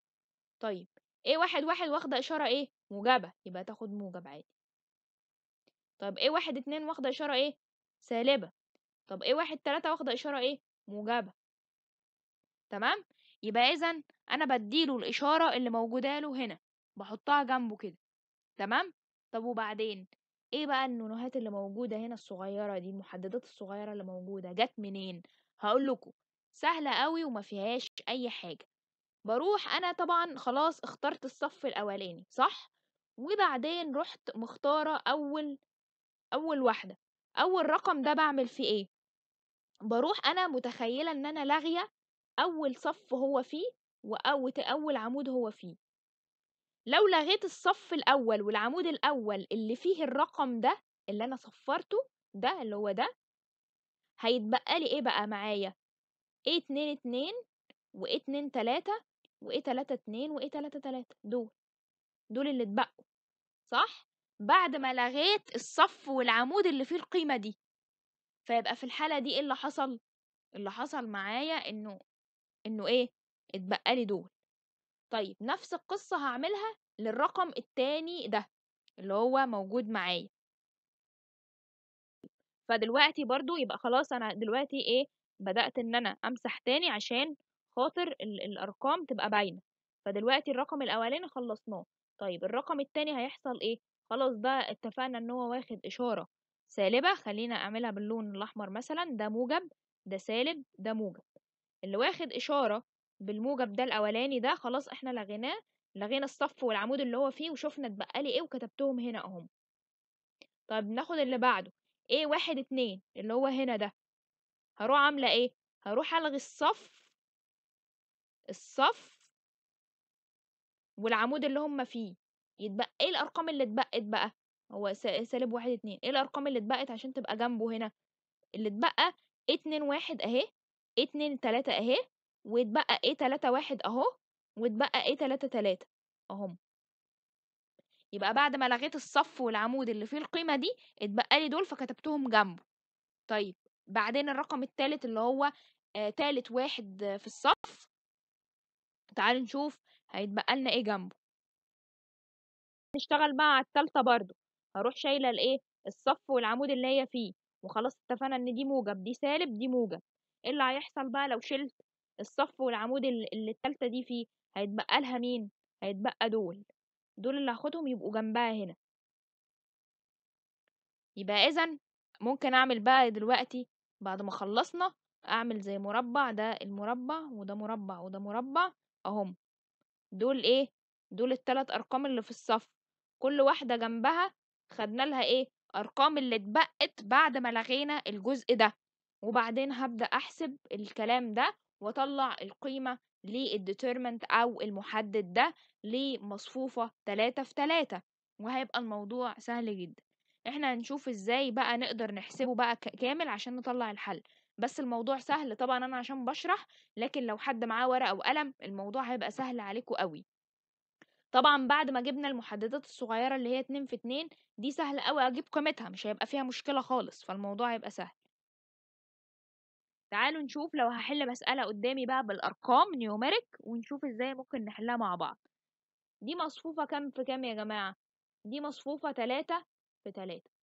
طيب ايه واحد واحد واخدة إشارة ايه موجبة يبقى تاخد موجب عادي طب ايه واحد اتنين واخدة إشارة ايه سالبة طب ايه واحد تلاتة واخدة إشارة ايه موجبة تمام يبقى اذا انا بديله الاشاره اللي موجوده له هنا بحطها جنبه كده تمام طب وبعدين ايه بقى النونوهات اللي موجوده هنا الصغيره دي المحددات الصغيره اللي موجوده جت منين هقول لكم سهله قوي وما فيهاش اي حاجه بروح أنا طبعًا خلاص اخترت الصف الأولاني صح؟ وبعدين رُحت مختارة أول أول واحدة، أول رقم ده بعمل فيه إيه، بروح أنا متخيّلة إن أنا لاغية أول صف هو فيه وأو أول عمود هو فيه، لو لغيت الصف الأول والعمود الأول اللي فيه الرقم ده اللي أنا صفّرته ده اللي هو ده، هيتبقى لي إيه بقى معايا، 2، ايه اتنين اتنين وايه اتنين تلاتة وايه تلاتة اتنين وايه تلاتة تلاتة دول دول اللي اتبقوا صح بعد ما لغيت الصف والعمود اللي فيه القيمه دي فيبقى في الحاله دي ايه اللي حصل اللي حصل معايا انه انه ايه اتبقى لي دول طيب نفس القصه هعملها للرقم التاني ده اللي هو موجود معايا فدلوقتي برضو يبقى خلاص انا دلوقتي ايه بدأت ان انا امسح تاني عشان خاطر الارقام تبقى باينه فدلوقتي الرقم الاولاني خلصناه طيب الرقم التاني هيحصل ايه خلاص ده اتفقنا ان هو واخد اشاره سالبه خلينا اعملها باللون الاحمر مثلا ده موجب ده سالب ده موجب اللي واخد اشاره بالموجب ده الاولاني ده خلاص احنا لغيناه لغينا الصف والعمود اللي هو فيه وشفنا اتبقى لي ايه وكتبتهم هنا اهم طيب ناخد اللي بعده ايه واحد اتنين اللي هو هنا ده هروح عامله ايه هروح الغي الصف الصف والعمود اللي هم فيه يتبقى ايه الارقام اللي اتبقت بقى هو سالب واحد اتنين ايه الارقام اللي اتبقت عشان تبقى جنبه هنا اللي اتبقى اتنين واحد اهي اتنين تلاتة اهي واتبقى ايه تلاتة واحد اهو واتبقى ايه تلاتة تلاتة اهم يبقى بعد ما لغيت الصف والعمود اللي فيه القيمة دي اتبقى لي دول فكتبتهم جنبه طيب بعدين الرقم التالت اللي هو آه تالت واحد في الصف تعالي نشوف هيتبقى لنا ايه جنبه نشتغل بقى على التالتة برضو هروح شايلة الايه الصف والعمود اللي هي فيه وخلاص اتفقنا ان دي موجب دي سالب دي موجب ايه اللي هيحصل بقى لو شلت الصف والعمود اللي التالتة دي فيه هيتبقى لها مين هيتبقى دول دول اللي هاخدهم يبقوا جنبها هنا يبقى اذا ممكن اعمل بقى دلوقتي بعد ما خلصنا اعمل زي مربع ده المربع وده مربع وده مربع أهم، دول إيه، دول الثلاث أرقام اللي في الصف، كل واحدة جنبها خدنا لها إيه، أرقام اللي اتبقت بعد ما لغينا الجزء ده، وبعدين هبدأ أحسب الكلام ده وأطلع القيمة للdeterminant أو المحدد ده لمصفوفة تلاتة في تلاتة، وهيبقى الموضوع سهل جدًا، إحنا هنشوف إزاي بقى نقدر نحسبه بقى كامل عشان نطلع الحل. بس الموضوع سهل طبعا أنا عشان بشرح لكن لو حد معاه ورقة وقلم الموضوع هيبقى سهل عليكم قوي طبعا بعد ما جبنا المحددات الصغيرة اللي هي اتنين في اتنين دي سهل قوي أجيب قيمتها مش هيبقى فيها مشكلة خالص فالموضوع هيبقى سهل تعالوا نشوف لو هحل مسألة قدامي بقى بالأرقام نيوميريك ونشوف ازاي ممكن نحلها مع بعض دي مصفوفة كام في كام يا جماعة دي مصفوفة تلاتة في تلاتة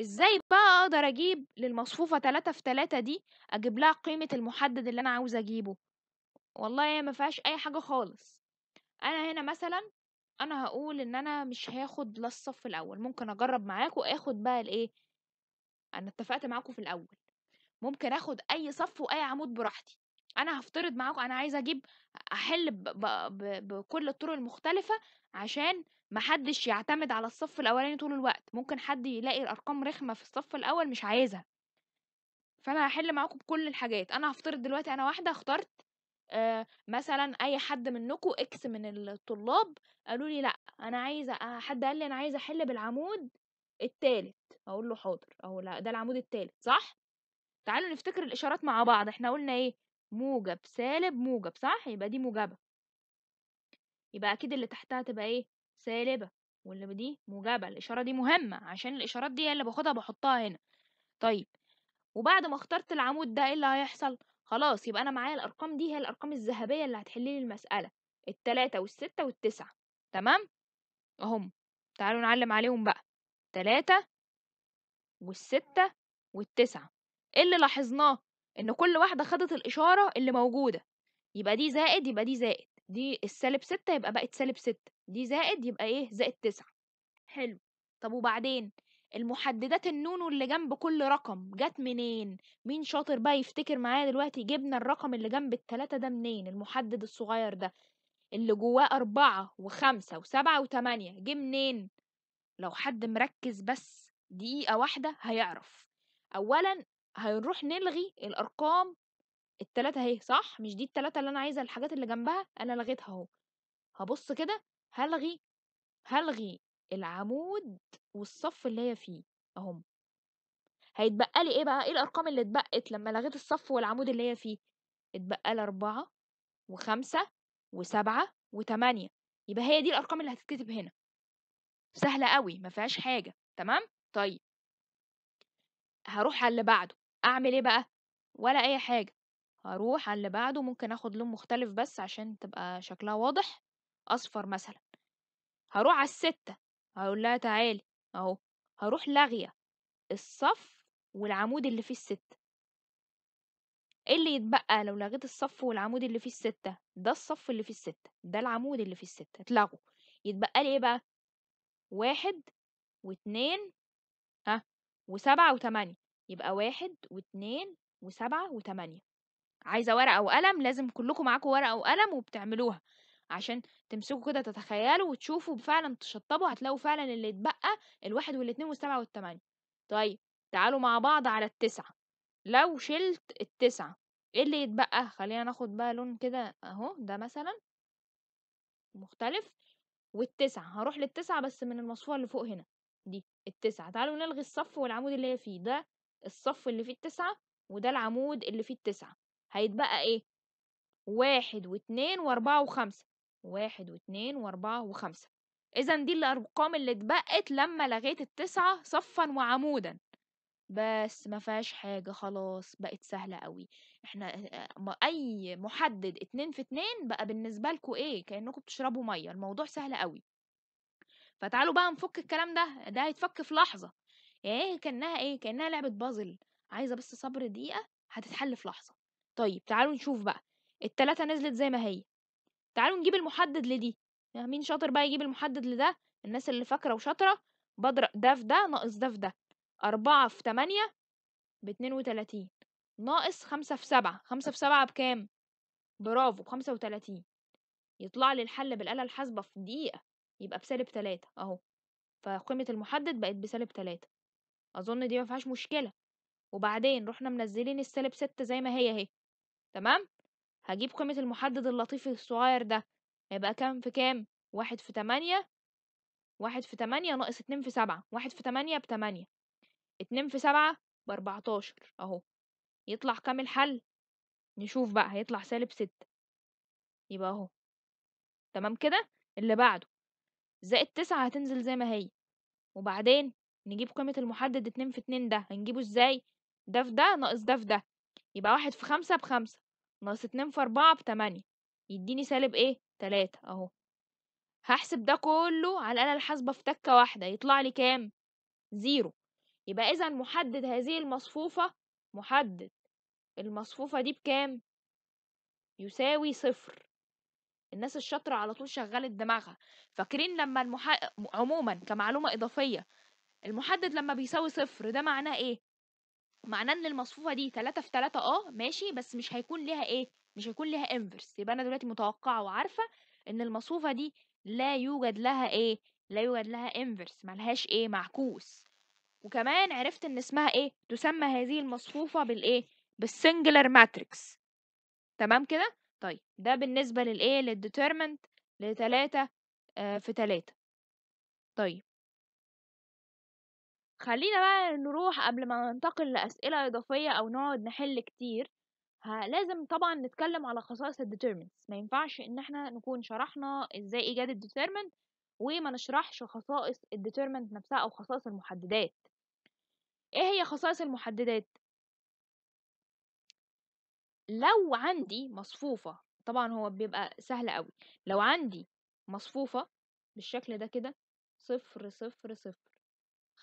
ازاي بقى اقدر اجيب للمصفوفة تلاتة في تلاتة دي اجيب لها قيمة المحدد اللي انا عاوز اجيبه والله هي ما فيهاش اي حاجة خالص انا هنا مثلا انا هقول ان انا مش هاخد لا الصف الاول ممكن اجرب معاكو اخد بقى الايه انا اتفقت معاكو في الاول ممكن اخد اي صف واي عمود براحتي انا هفترض معاكو انا عايزه اجيب احل بكل الطرق المختلفه عشان محدش يعتمد على الصف الاولاني طول الوقت ممكن حد يلاقي الارقام رخمه في الصف الاول مش عايزها فانا هحل معاكم بكل الحاجات انا هفترض دلوقتي انا واحده اخترت آه مثلا اي حد منكم اكس من الطلاب قالوا لي لا انا عايزه آه، حد قال لي انا عايزه احل بالعمود التالت اقول له حاضر اهو لا ده العمود التالت صح تعالوا نفتكر الاشارات مع بعض احنا قلنا ايه موجب سالب موجب صح يبقى دي موجبه يبقى اكيد اللي تحتها تبقى ايه سالبة واللي دي موجبة الإشارة دي مهمة عشان الإشارات دي هي اللي باخدها بحطها هنا طيب وبعد ما اخترت العمود ده ايه اللي هيحصل خلاص يبقى أنا معايا الأرقام دي هي الأرقام الذهبية اللي هتحل لي المسألة التلاتة والستة والتسعة تمام أهم تعالوا نعلم عليهم بقى تلاتة والستة والتسعة ايه اللي لاحظناه ان كل واحدة خدت الإشارة اللي موجودة يبقى دي زائد يبقى دي زائد دي السالب ستة يبقى بقت سالب ستة دي زائد يبقى ايه زائد تسعة حلو طب وبعدين المحددات النونو اللي جنب كل رقم جت منين مين شاطر بقى يفتكر معايا دلوقتي جبنا الرقم اللي جنب التلاتة ده منين المحدد الصغير ده اللي جواه أربعة وخمسة وسبعة وتمانية جه منين لو حد مركز بس دقيقة واحدة هيعرف أولا هنروح نلغي الأرقام التلاتة اهي صح مش دي التلاتة اللي أنا عايزة الحاجات اللي جنبها أنا لغيتها اهو هبص كده هلغي هلغي العمود والصف اللي هي فيه اهم هيتبقى لي ايه بقى ايه الارقام اللي اتبقت لما لغيت الصف والعمود اللي هي فيه اتبقى لي أربعة وخمسة وسبعة وتمانية يبقى هي دي الارقام اللي هتتكتب هنا سهلة قوي ما فيهاش حاجة تمام طيب هروح على اللي بعده اعمل ايه بقى ولا اي حاجة هروح على اللي بعده ممكن اخد لون مختلف بس عشان تبقى شكلها واضح أصفر مثلا هروح على الستة هقول لها تعالي أهو هروح لاغية الصف والعمود اللي فيه الستة ايه اللي يتبقى لو لغيت الصف والعمود اللي فيه الستة ده الصف اللي فيه الستة ده العمود اللي فيه الستة اتلغوا يتبقى لي ايه بقى واحد واتنين ها وسبعة وتمانية يبقى واحد واتنين وسبعة وتمانية عايزة ورقة وقلم لازم كلكم معاكم ورقة وقلم وبتعملوها عشان تمسكوا كده تتخيلوا وتشوفوا فعلا تشطبوا هتلاقوا فعلا اللي اتبقى الواحد والاتنين والسبعة والتمانية طيب تعالوا مع بعض على التسعة لو شلت التسعة ايه اللي يتبقى خلينا ناخد بقى لون كده اهو ده مثلا مختلف والتسعة هروح للتسعة بس من المصفوفة اللي فوق هنا دي التسعة تعالوا نلغي الصف والعمود اللي هي فيه ده الصف اللي فيه التسعة وده العمود اللي فيه التسعة هيتبقى ايه واحد واتنين واربعة وخمسة واحد واثنين واربعة وخمسة إذا دي الأرقام اللي اتبقت لما لغيت التسعة صفا وعمودا بس ما فيهاش حاجة خلاص بقت سهلة قوي احنا أي محدد اتنين في اتنين بقى بالنسبة لكم ايه كأنكم بتشربوا مية الموضوع سهل قوي فتعالوا بقى نفك الكلام ده ده هيتفك في لحظة ايه كأنها ايه كأنها لعبة بازل عايزة بس صبر دقيقة هتتحل في لحظة طيب تعالوا نشوف بقى التلاتة نزلت زي ما هي تعالوا نجيب المحدد لدي يعني مين شاطر بقى يجيب المحدد لده الناس اللي فاكرة وشاطرة بضرب ده في ده ناقص ده في ده أربعة في تمانية باتنين وتلاتين ناقص خمسة في سبعة خمسة في سبعة بكام؟ برافو بخمسة وتلاتين يطلع لي الحل بالآلة الحاسبة في دقيقة يبقى بسالب تلاتة أهو فقيمة المحدد بقت بسالب تلاتة أظن دي مفيهاش مشكلة وبعدين رحنا منزلين السالب ستة زي ما هي اهي تمام؟ هجيب قيمة المحدد اللطيف الصغير ده هيبقى كام في كام واحد في تمانية واحد في تمانية ناقص اتنين في سبعة واحد في تمانية بتمانية اتنين في سبعة باربعتاشر اهو يطلع كام الحل نشوف بقى هيطلع سالب ستة يبقى اهو تمام كده اللي بعده زائد تسعة هتنزل زي ما هي وبعدين نجيب قيمة المحدد اتنين في اتنين ده هنجيبه ازاي ده في ده ناقص ده في ده يبقى واحد في خمسة بخمسة ناقص اتنين في أربعة بتمانية يديني سالب ايه تلاتة اهو هحسب ده كله على الآلة الحاسبة في تكة واحدة يطلع لي كام زيرو يبقى إذا محدد هذه المصفوفة محدد المصفوفة دي بكام يساوي صفر الناس الشاطرة على طول شغلت دماغها فاكرين لما المح... عموما كمعلومة إضافية المحدد لما بيساوي صفر ده معناه ايه معناه ان المصفوفه دي 3 في 3 اه ماشي بس مش هيكون ليها ايه مش هيكون ليها انفرس يبقى انا دلوقتي متوقعه وعارفه ان المصفوفه دي لا يوجد لها ايه لا يوجد لها انفرس ملهاش ايه معكوس وكمان عرفت ان اسمها ايه تسمى هذه المصفوفه بالايه بالسنجلر ماتريكس تمام كده طيب ده بالنسبه للايه للديترمنت لتلاتة آه في تلاتة طيب خلينا بقى نروح قبل ما ننتقل لأسئلة إضافية أو نقعد نحل كتير لازم طبعا نتكلم على خصائص ال ما ينفعش إن احنا نكون شرحنا إزاي إيجاد ال وما نشرحش خصائص ال نفسها أو خصائص المحددات إيه هي خصائص المحددات؟ لو عندي مصفوفة طبعا هو بيبقى سهل قوي لو عندي مصفوفة بالشكل ده كده صفر صفر صفر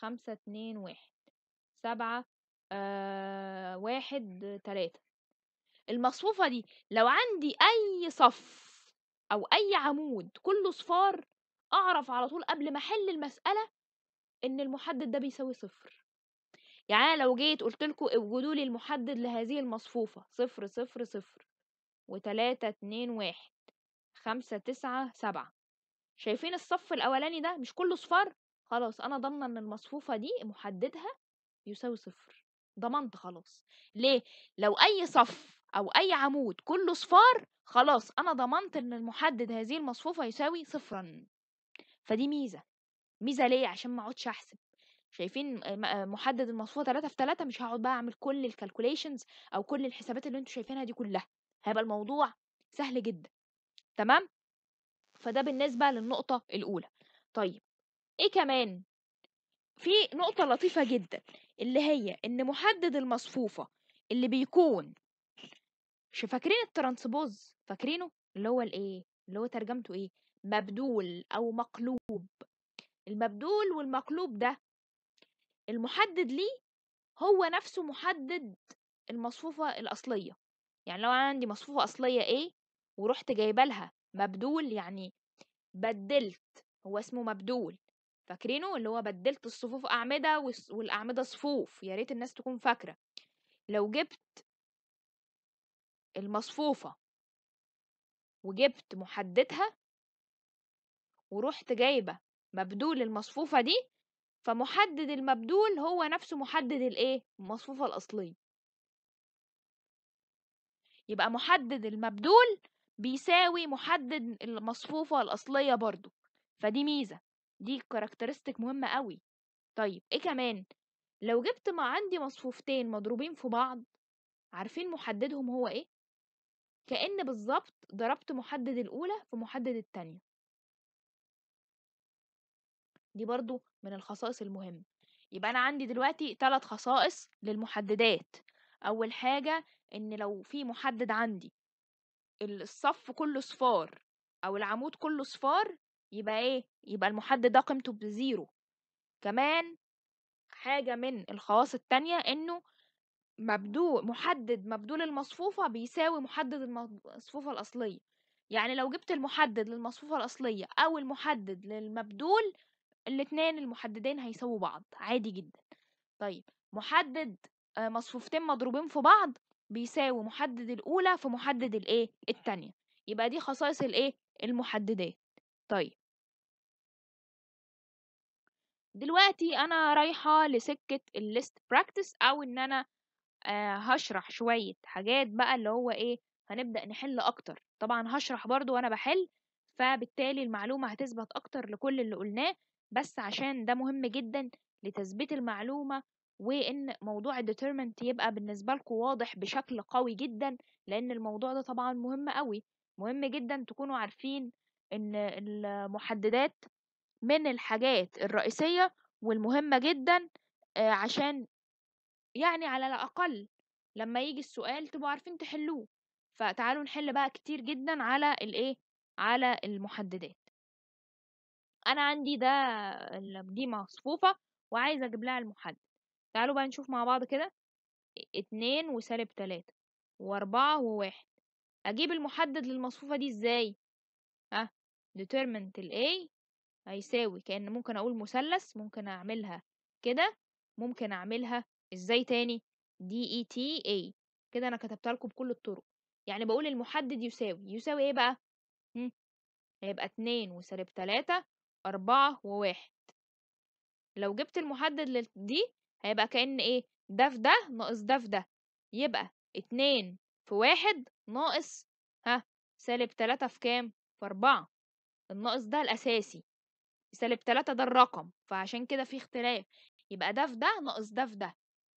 خمسة اتنين واحد سبعة آه واحد تلاتة المصفوفة دي لو عندي أي صف أو أي عمود كله صفار أعرف على طول قبل ما أحل المسألة إن المحدد ده بيساوي صفر يعني لو جيت قلتلكوا اوجدوا لي المحدد لهذه المصفوفة صفر صفر صفر وتلاتة اتنين واحد خمسة تسعة سبعة شايفين الصف الأولاني ده مش كله صفار خلاص أنا ضامنة إن المصفوفة دي محددها يساوي صفر ضمنت خلاص ليه لو أي صف أو أي عمود كله صفار خلاص أنا ضمنت إن المحدد هذه المصفوفة يساوي صفرا فدي ميزة ميزة ليه عشان ما اقعدش أحسب شايفين آه، محدد المصفوفة 3 في 3 مش هقعد بقى أعمل كل الكالكوليشنز أو كل الحسابات اللي انتوا شايفينها دي كلها هيبقى الموضوع سهل جدا تمام فده بالنسبة للنقطة الأولى طيب ايه كمان في نقطة لطيفة جدا اللي هي ان محدد المصفوفة اللي بيكون مش فاكرين الترانسبوز فاكرينه اللي هو الايه اللي هو ترجمته ايه مبدول او مقلوب المبدول والمقلوب ده المحدد ليه هو نفسه محدد المصفوفة الأصلية يعني لو أنا عندي مصفوفة أصلية A إيه ورحت جايبالها مبدول يعني بدلت هو اسمه مبدول فاكرينه اللي هو بدلت الصفوف أعمدة والأعمدة صفوف يا ريت الناس تكون فاكرة لو جبت المصفوفة وجبت محددها ورحت جايبة مبدول المصفوفة دي فمحدد المبدول هو نفسه محدد الايه المصفوفة الأصلية يبقى محدد المبدول بيساوي محدد المصفوفة الأصلية برضو فدي ميزة دي كاركترستيك مهمة قوي طيب ايه كمان لو جبت ما عندي مصفوفتين مضروبين في بعض عارفين محددهم هو ايه كأن بالظبط ضربت محدد الأولى في محدد التانية دي برضو من الخصائص المهمة يبقى أنا عندي دلوقتي ثلاث خصائص للمحددات أول حاجة إن لو في محدد عندي الصف كله صفار أو العمود كله صفار يبقى ايه يبقى المحدد ده قيمته بزيرو كمان حاجة من الخواص التانية انه مبدول محدد مبدول المصفوفة بيساوي محدد المصفوفة الأصلية يعني لو جبت المحدد للمصفوفة الأصلية أو المحدد للمبدول الاتنين المحددين هيساووا بعض عادي جدا طيب محدد آه، مصفوفتين مضروبين في بعض بيساوي محدد الأولى في محدد الإيه التانية يبقى دي خصائص الإيه المحددات طيب دلوقتي انا رايحه لسكه الليست براكتس او ان انا آه هشرح شويه حاجات بقى اللي هو ايه هنبدا نحل اكتر طبعا هشرح برضو وانا بحل فبالتالي المعلومه هتثبت اكتر لكل اللي قلناه بس عشان ده مهم جدا لتثبيت المعلومه وان موضوع الديترمنت يبقى بالنسبه لكم واضح بشكل قوي جدا لان الموضوع ده طبعا مهم قوي مهم جدا تكونوا عارفين ان المحددات من الحاجات الرئيسية والمهمة جدا عشان يعني على الأقل لما يجي السؤال تبقوا عارفين تحلوه فتعالوا نحل بقى كتير جدا على الايه على المحددات انا عندي ده دي مصفوفة وعايزة اجيب لها المحدد تعالوا بقى نشوف مع بعض كده اتنين وسالب تلاتة واربعة وواحد اجيب المحدد للمصفوفة دي ازاي ها determinant ال A هيساوي كأن ممكن أقول مثلث ممكن أعملها كده ممكن أعملها إزاي تاني دي اي تي اي كده أنا كتبتها لكم بكل الطرق يعني بقول المحدد يساوي يساوي إيه بقى؟ هم. هيبقى اتنين وسالب تلاتة أربعة وواحد لو جبت المحدد دي هيبقى كأن إيه؟ ده في ده ناقص ده في ده يبقى اتنين في واحد ناقص ها سالب تلاتة في كام؟ في أربعة الناقص ده الأساسي سالب تلاتة ده الرقم فعشان كده في اختلاف يبقى ده في ده ناقص ده في ده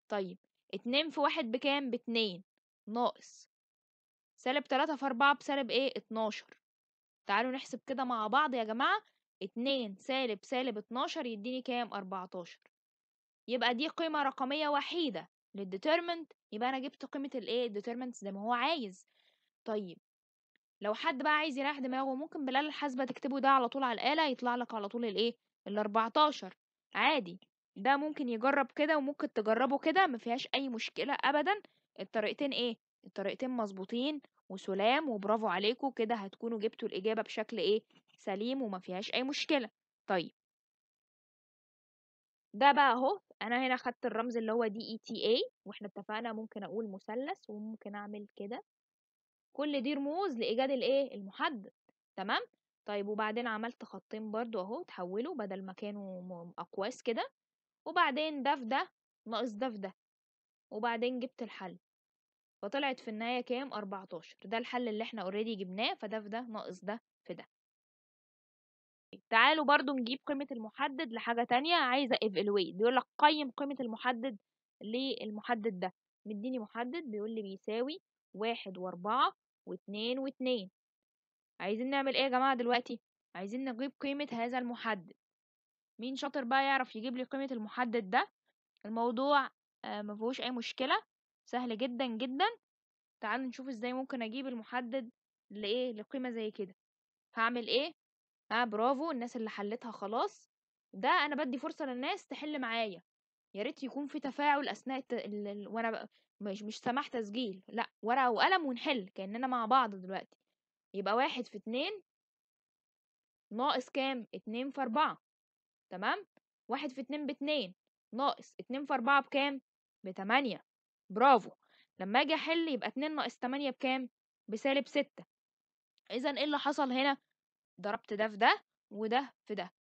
طيب اتنين في واحد بكام باتنين ناقص سالب تلاتة في أربعة بسالب ايه اتناشر تعالوا نحسب كده مع بعض يا جماعة اتنين سالب سالب اتناشر يديني كام أربعتاشر يبقى دي قيمة رقمية وحيدة للديترمنت يبقى أنا جبت قيمة الايه الديترمنت زي ما هو عايز طيب لو حد بقى عايز يريح دماغه ممكن بالآلة الحاسبة تكتبه ده على طول على الآلة يطلع لك على طول الإيه الأربعتاشر عادي ده ممكن يجرب كده وممكن تجربه كده مفيهاش أي مشكلة أبدا الطريقتين إيه الطريقتين مظبوطين وسلام وبرافو عليكم كده هتكونوا جبتوا الإجابة بشكل إيه سليم وما فيهاش أي مشكلة طيب ده بقى اهو أنا هنا خدت الرمز اللي هو دي اي تي اي واحنا اتفقنا ممكن أقول مثلث وممكن أعمل كده كل دي رموز لإيجاد الإيه المحدد تمام طيب وبعدين عملت خطين برضو أهو تحوله بدل ما كانوا أقواس كده وبعدين ده في ده ناقص ده في ده وبعدين جبت الحل فطلعت في النهاية كام 14 ده الحل اللي احنا اوريدي جبناه فده في ده ناقص ده في ده تعالوا برضو نجيب قيمة المحدد لحاجة تانية عايزة evaluate بيقول لك قيم قيمة المحدد للمحدد ده مديني محدد بيقول لي بيساوي واحد وأربعة واتنين واتنين عايزين نعمل ايه يا جماعة دلوقتي عايزين نجيب قيمة هذا المحدد مين شاطر بقى يعرف يجيب لي قيمة المحدد ده الموضوع آه، مفهوش اي مشكلة سهل جدا جدا تعالوا نشوف ازاي ممكن اجيب المحدد لايه لقيمة زي كده هعمل ايه اه برافو الناس اللي حلتها خلاص ده انا بدي فرصة للناس تحل معايا يا ريت يكون في تفاعل اثناء ال... ال... وانا بقى مش مش سماح تسجيل لا ورقه وقلم ونحل كاننا مع بعض دلوقتي يبقى واحد في اتنين ناقص كام اتنين في اربعة تمام واحد في اتنين باتنين ناقص اتنين في اربعة بكام بتمانية برافو لما اجي احل يبقى اتنين ناقص تمانية بكام بسالب ستة اذا ايه اللي حصل هنا ضربت ده في ده وده في ده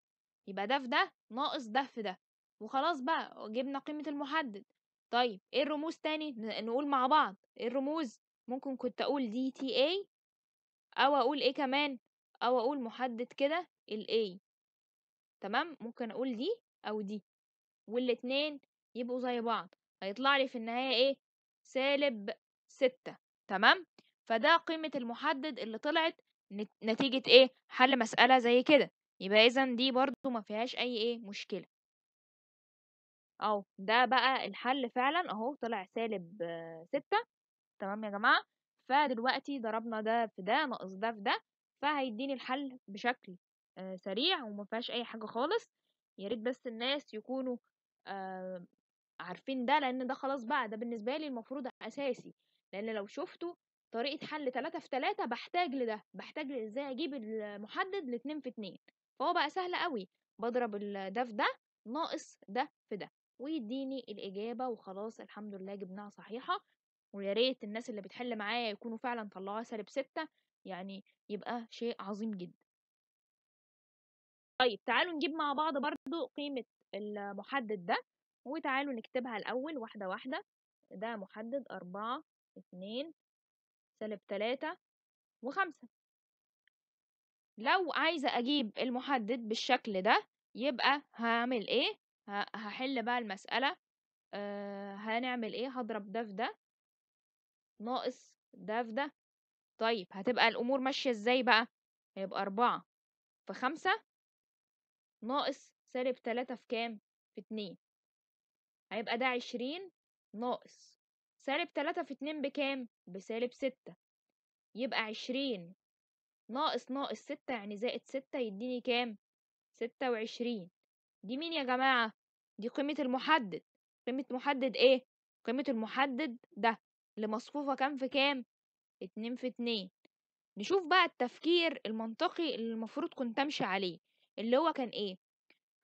يبقى ده في ده ناقص ده في ده وخلاص بقى جبنا قيمة المحدد طيب ايه الرموز تاني نقول مع بعض ايه الرموز ممكن كنت اقول دي تي اي او اقول ايه كمان او اقول محدد كده الاي تمام ممكن اقول دي او دي والاتنين يبقوا زي بعض هيطلع لي في النهاية ايه سالب ستة تمام فده قيمة المحدد اللي طلعت نتيجة ايه حل مسألة زي كده يبقى اذا دي برضو ما فيهاش اي ايه مشكلة اهو ده بقى الحل فعلًا أهو طلع سالب ستة تمام يا جماعة، فدلوقتي ضربنا ده في ده ناقص ده في ده، فهيديني الحل بشكل آه، سريع ومفيهاش أي حاجة خالص، ياريت بس الناس يكونوا آه، عارفين ده لأن ده خلاص بقى ده بالنسبة لي المفروض أساسي، لأن لو شفتوا طريقة حل تلاتة في تلاتة بحتاج لده، بحتاج لإزاي أجيب المحدد لاتنين في اتنين، فهو بقى سهل أوي، بضرب ده في ده ناقص ده في ده. ويديني الإجابة وخلاص الحمد لله جبناها صحيحة ويا ريت الناس اللي بتحل معايا يكونوا فعلا طلعوها سالب ستة يعني يبقى شيء عظيم جدا طيب تعالوا نجيب مع بعض برضو قيمة المحدد ده وتعالوا نكتبها الأول واحدة واحدة ده محدد أربعة اتنين سالب تلاتة وخمسة لو عايزة أجيب المحدد بالشكل ده يبقى هعمل إيه ه- هحل بقى المسألة آه هنعمل ايه هضرب ده في ده ناقص ده في ده طيب هتبقى الأمور ماشية ازاي بقى هيبقى أربعة في خمسة ناقص سالب تلاتة في كام في اتنين هيبقى ده عشرين ناقص سالب تلاتة في اتنين بكام بسالب ستة يبقى عشرين ناقص ناقص ستة يعني زائد ستة يديني كام ستة وعشرين دي مين يا جماعة دي قيمة المحدد قيمة محدد ايه قيمة المحدد ده اللي مصفوفة كام في كام اتنين في اتنين نشوف بقى التفكير المنطقي اللي المفروض كنت امشي عليه اللي هو كان ايه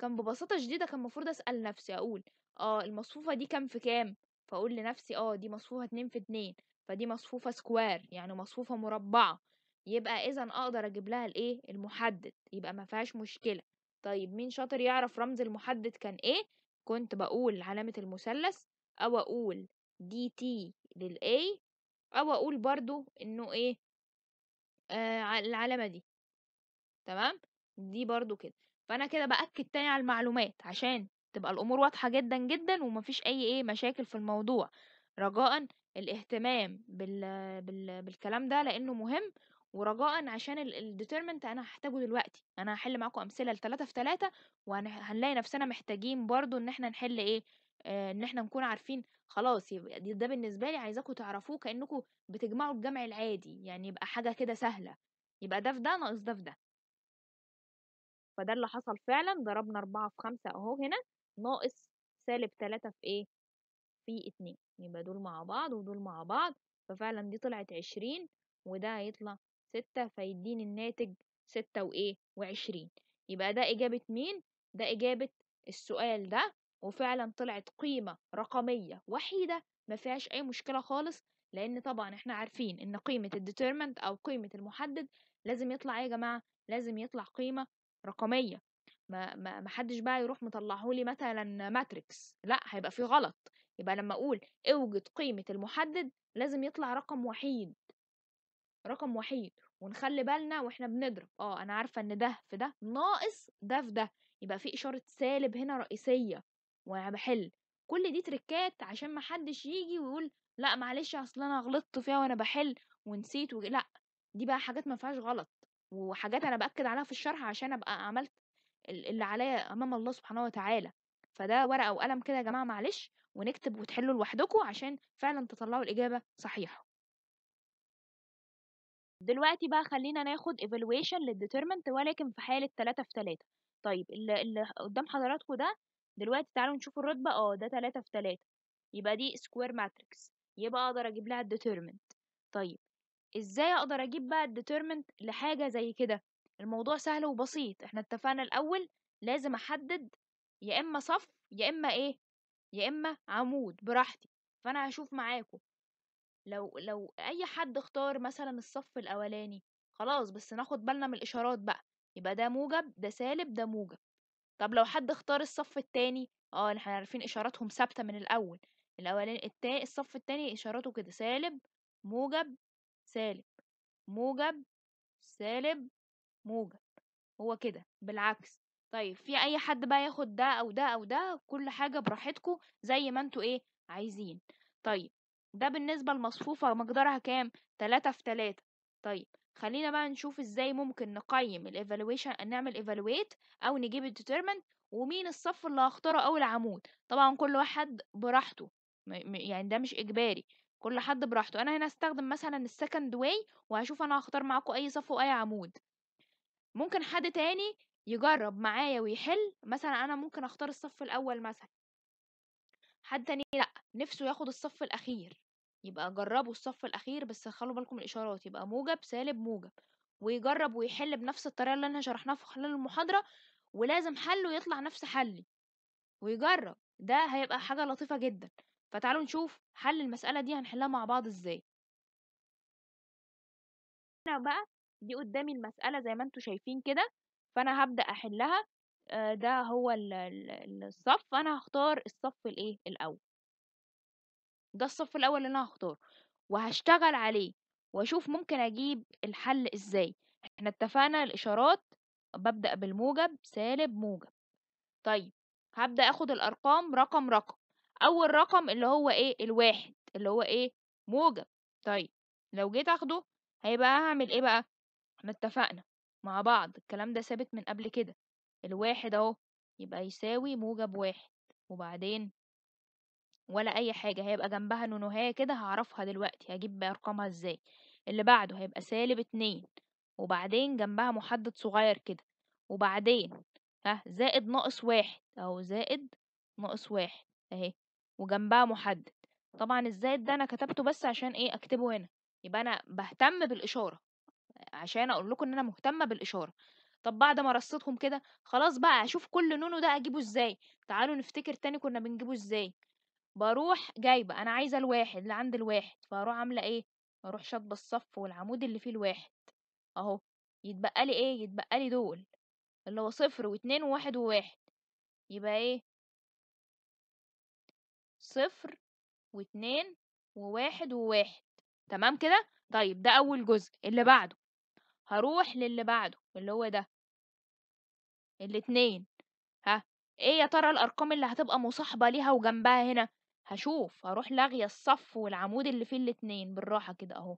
كان ببساطة شديدة كان المفروض اسأل نفسي اقول اه المصفوفة دي كام في كام فاقول لنفسي اه دي مصفوفة اتنين في اتنين فدي مصفوفة سكوير يعني مصفوفة مربعة يبقى اذا اقدر اجيب لها الايه المحدد يبقى ما فيهاش مشكلة طيب مين شاطر يعرف رمز المحدد كان ايه كنت بقول علامة المثلث او اقول دي تي للاي او اقول برضو انه ايه آه العلامة دي تمام دي برضو كده فانا كده باكد تاني على المعلومات عشان تبقى الامور واضحة جدا جدا ومفيش اي ايه مشاكل في الموضوع رجاء الاهتمام بال... بال... بالكلام ده لانه مهم ورجاء عشان الديترمنت انا هحتاجه دلوقتي انا هحل معاكم امثله لتلاتة في تلاتة وهنلاقي نفسنا محتاجين برضو ان احنا نحل ايه آه ان احنا نكون عارفين خلاص يبقى ده بالنسبه لي عايزاكم تعرفوه كانكم بتجمعوا الجمع العادي يعني يبقى حاجه كده سهله يبقى ده في ده ناقص ده في ده فده اللي حصل فعلا ضربنا أربعة في خمسة أهو هنا ناقص سالب تلاتة في إيه؟ في اتنين يبقى دول مع بعض ودول مع بعض ففعلا دي طلعت عشرين وده هيطلع ستة فيديني الناتج ستة وإيه وعشرين يبقى ده إجابة مين؟ ده إجابة السؤال ده وفعلا طلعت قيمة رقمية وحيدة ما فيهاش أي مشكلة خالص لأن طبعا إحنا عارفين إن قيمة الديترمنت أو قيمة المحدد لازم يطلع إيه يا جماعة لازم يطلع قيمة رقمية ما ما حدش بقى يروح مطلعهولي مثلا ماتريكس لا هيبقى فيه غلط يبقى لما اقول اوجد قيمة المحدد لازم يطلع رقم وحيد رقم وحيد ونخلي بالنا واحنا بنضرب اه انا عارفه ان ده في ده ناقص ده في ده يبقى في اشاره سالب هنا رئيسيه وانا بحل كل دي تريكات عشان ما حدش يجي ويقول لا معلش اصل انا غلطت فيها وانا بحل ونسيت و... لا دي بقى حاجات ما فيهاش غلط وحاجات انا باكد عليها في الشرح عشان ابقى عملت اللي عليا امام الله سبحانه وتعالى فده ورقه وقلم كده يا جماعه معلش ونكتب وتحلوا لوحدكم عشان فعلا تطلعوا الاجابه صحيحه دلوقتي بقى خلينا ناخد evaluation للdeterminant ولكن في حالة 3 في 3 طيب اللي قدام حضراتكم ده دلوقتي تعالوا نشوف الرتبة اه ده 3 في 3 يبقى دي سكوير ماتريكس يبقى اقدر اجيب لها الديترمنت طيب ازاي اقدر اجيب بقى الديترمنت لحاجة زي كده الموضوع سهل وبسيط احنا اتفقنا الاول لازم احدد يا اما صف يا اما ايه يا اما عمود براحتي فانا هشوف معاكم لو لو أي حد اختار مثلًا الصف الأولاني، خلاص بس ناخد بالنا من الإشارات بقى، يبقى ده موجب، ده سالب، ده موجب. طب لو حد اختار الصف التاني، آه إحنا عارفين إشاراتهم ثابتة من الأول، الأولاني التا الصف التاني إشاراته كده سالب، موجب، سالب، موجب، سالب، موجب، هو كده بالعكس. طيب في أي حد بقى ياخد ده أو ده أو ده، كل حاجة براحتكوا زي ما انتوا إيه عايزين. طيب ده بالنسبة لمصفوفة مقدارها كام؟ تلاتة في تلاتة طيب خلينا بقى نشوف ازاي ممكن نقيم evaluation نعمل evaluate او نجيب determine ومين الصف اللي هختاره اول عمود طبعا كل واحد براحته يعني ده مش اجباري كل حد براحته انا هنا هستخدم مثلا السكند واي وهشوف انا هختار معاكم اي صف واي عمود ممكن حد تاني يجرب معايا ويحل مثلا انا ممكن اختار الصف الاول مثلا حد تاني لأ نفسه ياخد الصف الأخير يبقى جربوا الصف الأخير بس خلوا بالكم الإشارات يبقى موجب سالب موجب ويجرب ويحل بنفس الطريقة اللي أنا شرحناها في خلال المحاضرة ولازم حله يطلع نفس حلي ويجرب ده هيبقى حاجة لطيفة جدا فتعالوا نشوف حل المسألة دي هنحلها مع بعض ازاي هنا بقى دي قدامي المسألة زي ما انتوا شايفين كده فأنا هبدأ أحلها آه، ده هو ال- الصف انا هختار الصف الإيه الأول ده الصف الأول اللي أنا هختاره وهشتغل عليه وأشوف ممكن أجيب الحل إزاي احنا اتفقنا الإشارات ببدأ بالموجب سالب موجب طيب هبدأ أخد الأرقام رقم رقم أول رقم اللي هو إيه الواحد اللي هو إيه موجب طيب لو جيت أخده هيبقى هعمل إيه بقى احنا اتفقنا مع بعض الكلام ده ثابت من قبل كده الواحد اهو يبقى يساوي موجب واحد وبعدين ولا أي حاجة هيبقى جنبها نونوهاية كده هعرفها دلوقتي هجيب أرقامها ازاي اللي بعده هيبقى سالب اتنين وبعدين جنبها محدد صغير كده وبعدين ها زائد ناقص واحد أهو زائد ناقص واحد أهي وجنبها محدد طبعا الزائد ده أنا كتبته بس عشان إيه أكتبه هنا يبقى أنا بهتم بالإشارة عشان أقول لكم إن أنا مهتمة بالإشارة طب بعد ما رصيتهم كده خلاص بقى اشوف كل نونو ده اجيبه ازاي تعالوا نفتكر تاني كنا بنجيبه ازاي بروح جايبه انا عايزه الواحد اللي عند الواحد فاروح عامله ايه بروح شاطبه الصف والعمود اللي فيه الواحد اهو يتبقى لي ايه يتبقى لي دول اللي هو صفر واتنين وواحد وواحد يبقى ايه صفر واتنين وواحد وواحد تمام كده طيب ده اول جزء اللي بعده هروح للي بعده اللي هو ده الاتنين ها ايه يا ترى الارقام اللي هتبقى مصاحبه ليها وجنبها هنا هشوف هروح لاغيه الصف والعمود اللي فيه الاتنين بالراحه كده اهو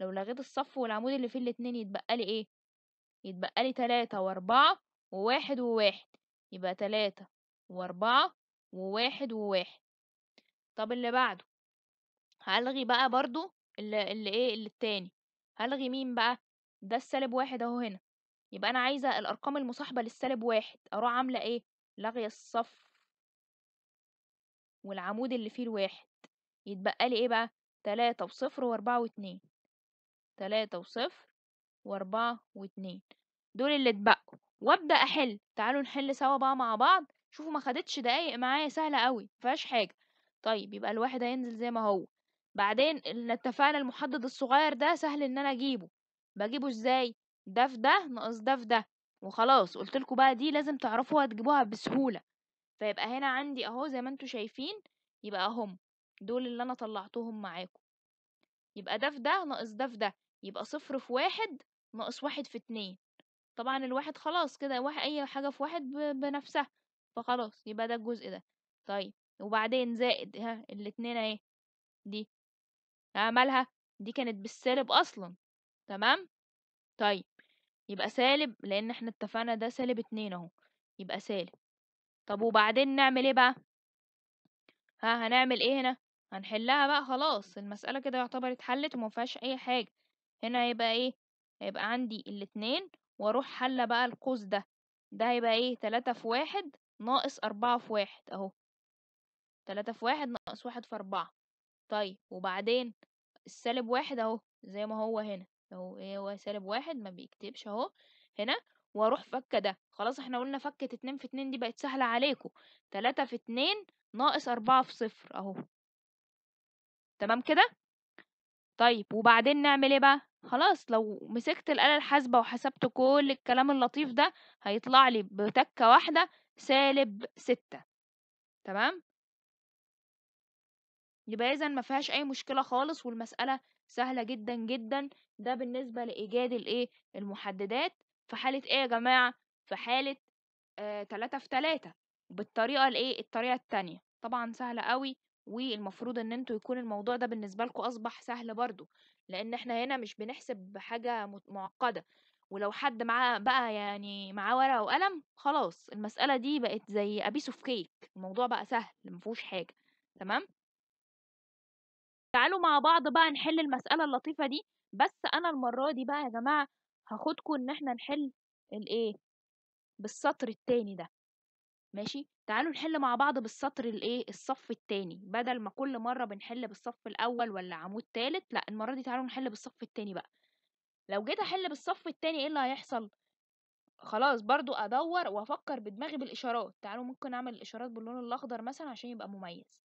لو لغيت الصف والعمود اللي فيه الاتنين يتبقى لي ايه يتبقى لي تلاتة واربعة وواحد وواحد يبقى تلاتة واربعة وواحد وواحد طب اللي بعده هلغي بقى برضو اللي, اللي ايه اللي التاني هلغي مين بقى ده السالب واحد اهو هنا يبقى انا عايزه الارقام المصاحبه للسالب واحد اروح عامله ايه لاغيه الصف والعمود اللي فيه الواحد يتبقى لي ايه بقى تلاتة وصفر واربعة واتنين تلاتة وصفر واربعة واتنين دول اللي اتبقوا وابدا احل تعالوا نحل سوا بقى مع بعض شوفوا ما خدتش دقايق معايا سهله قوي مفيهاش حاجه طيب يبقى الواحد هينزل زي ما هو بعدين اللي اتفقنا المحدد الصغير ده سهل ان انا اجيبه بجيبه ازاي ده في ده ناقص ده في ده وخلاص قلت لكم بقى دي لازم تعرفوها تجيبوها بسهوله فيبقى هنا عندي اهو زي ما انتم شايفين يبقى هم دول اللي انا طلعتهم معاكم يبقى ده في ده ناقص ده في ده يبقى صفر في واحد ناقص واحد في اتنين طبعا الواحد خلاص كده واحد اي حاجه في واحد بنفسها فخلاص يبقى ده الجزء ده طيب وبعدين زائد ها الاتنين اهي دي عملها دي كانت بالسالب اصلا تمام طيب يبقى سالب لان احنا اتفقنا ده سالب اتنين اهو يبقى سالب طب وبعدين نعمل ايه بقى ها هنعمل ايه هنا هنحلها بقى خلاص المسألة كده يعتبر اتحلت وما فيهاش اي حاجة هنا هيبقى ايه هيبقى عندي الاتنين واروح حلة بقى القوس ده ده هيبقى ايه تلاتة في واحد ناقص أربعة في واحد اهو تلاتة في واحد ناقص واحد في أربعة طيب وبعدين السالب واحد اهو زي ما هو هنا لو إيه هو سالب واحد ما بيكتبش اهو هنا واروح فكة ده خلاص احنا قلنا فكة اتنين في اتنين دي بقت سهلة عليكم تلاتة في اتنين ناقص أربعة في صفر اهو تمام كده طيب وبعدين نعمل ايه بقى خلاص لو مسكت الآلة الحاسبة وحسبت كل الكلام اللطيف ده هيطلع لي بتكة واحدة سالب ستة تمام يبقى اذا ما فيهاش اي مشكله خالص والمساله سهله جدا جدا ده بالنسبه لايجاد الايه المحددات في حاله ايه يا جماعه في حاله آه 3 في 3 بالطريقه الايه الطريقه التانية طبعا سهله قوي والمفروض ان انتوا يكون الموضوع ده بالنسبه لكم اصبح سهل برضو لان احنا هنا مش بنحسب حاجه معقده ولو حد معاه بقى يعني معاه ورقه وقلم خلاص المساله دي بقت زي ابيس اوف كيك الموضوع بقى سهل ما حاجه تمام تعالوا مع بعض بقى نحل المسألة اللطيفة دي بس أنا المرة دي بقى يا جماعة هاخدكم إن إحنا نحل الإيه بالسطر التاني ده ماشي تعالوا نحل مع بعض بالسطر الإيه الصف التاني بدل ما كل مرة بنحل بالصف الأول ولا عمود تالت لأ المرة دي تعالوا نحل بالصف التاني بقى لو جيت أحل بالصف التاني إيه اللي هيحصل خلاص برضو أدور وأفكر بدماغي بالإشارات تعالوا ممكن أعمل الإشارات باللون الأخضر مثلا عشان يبقى مميز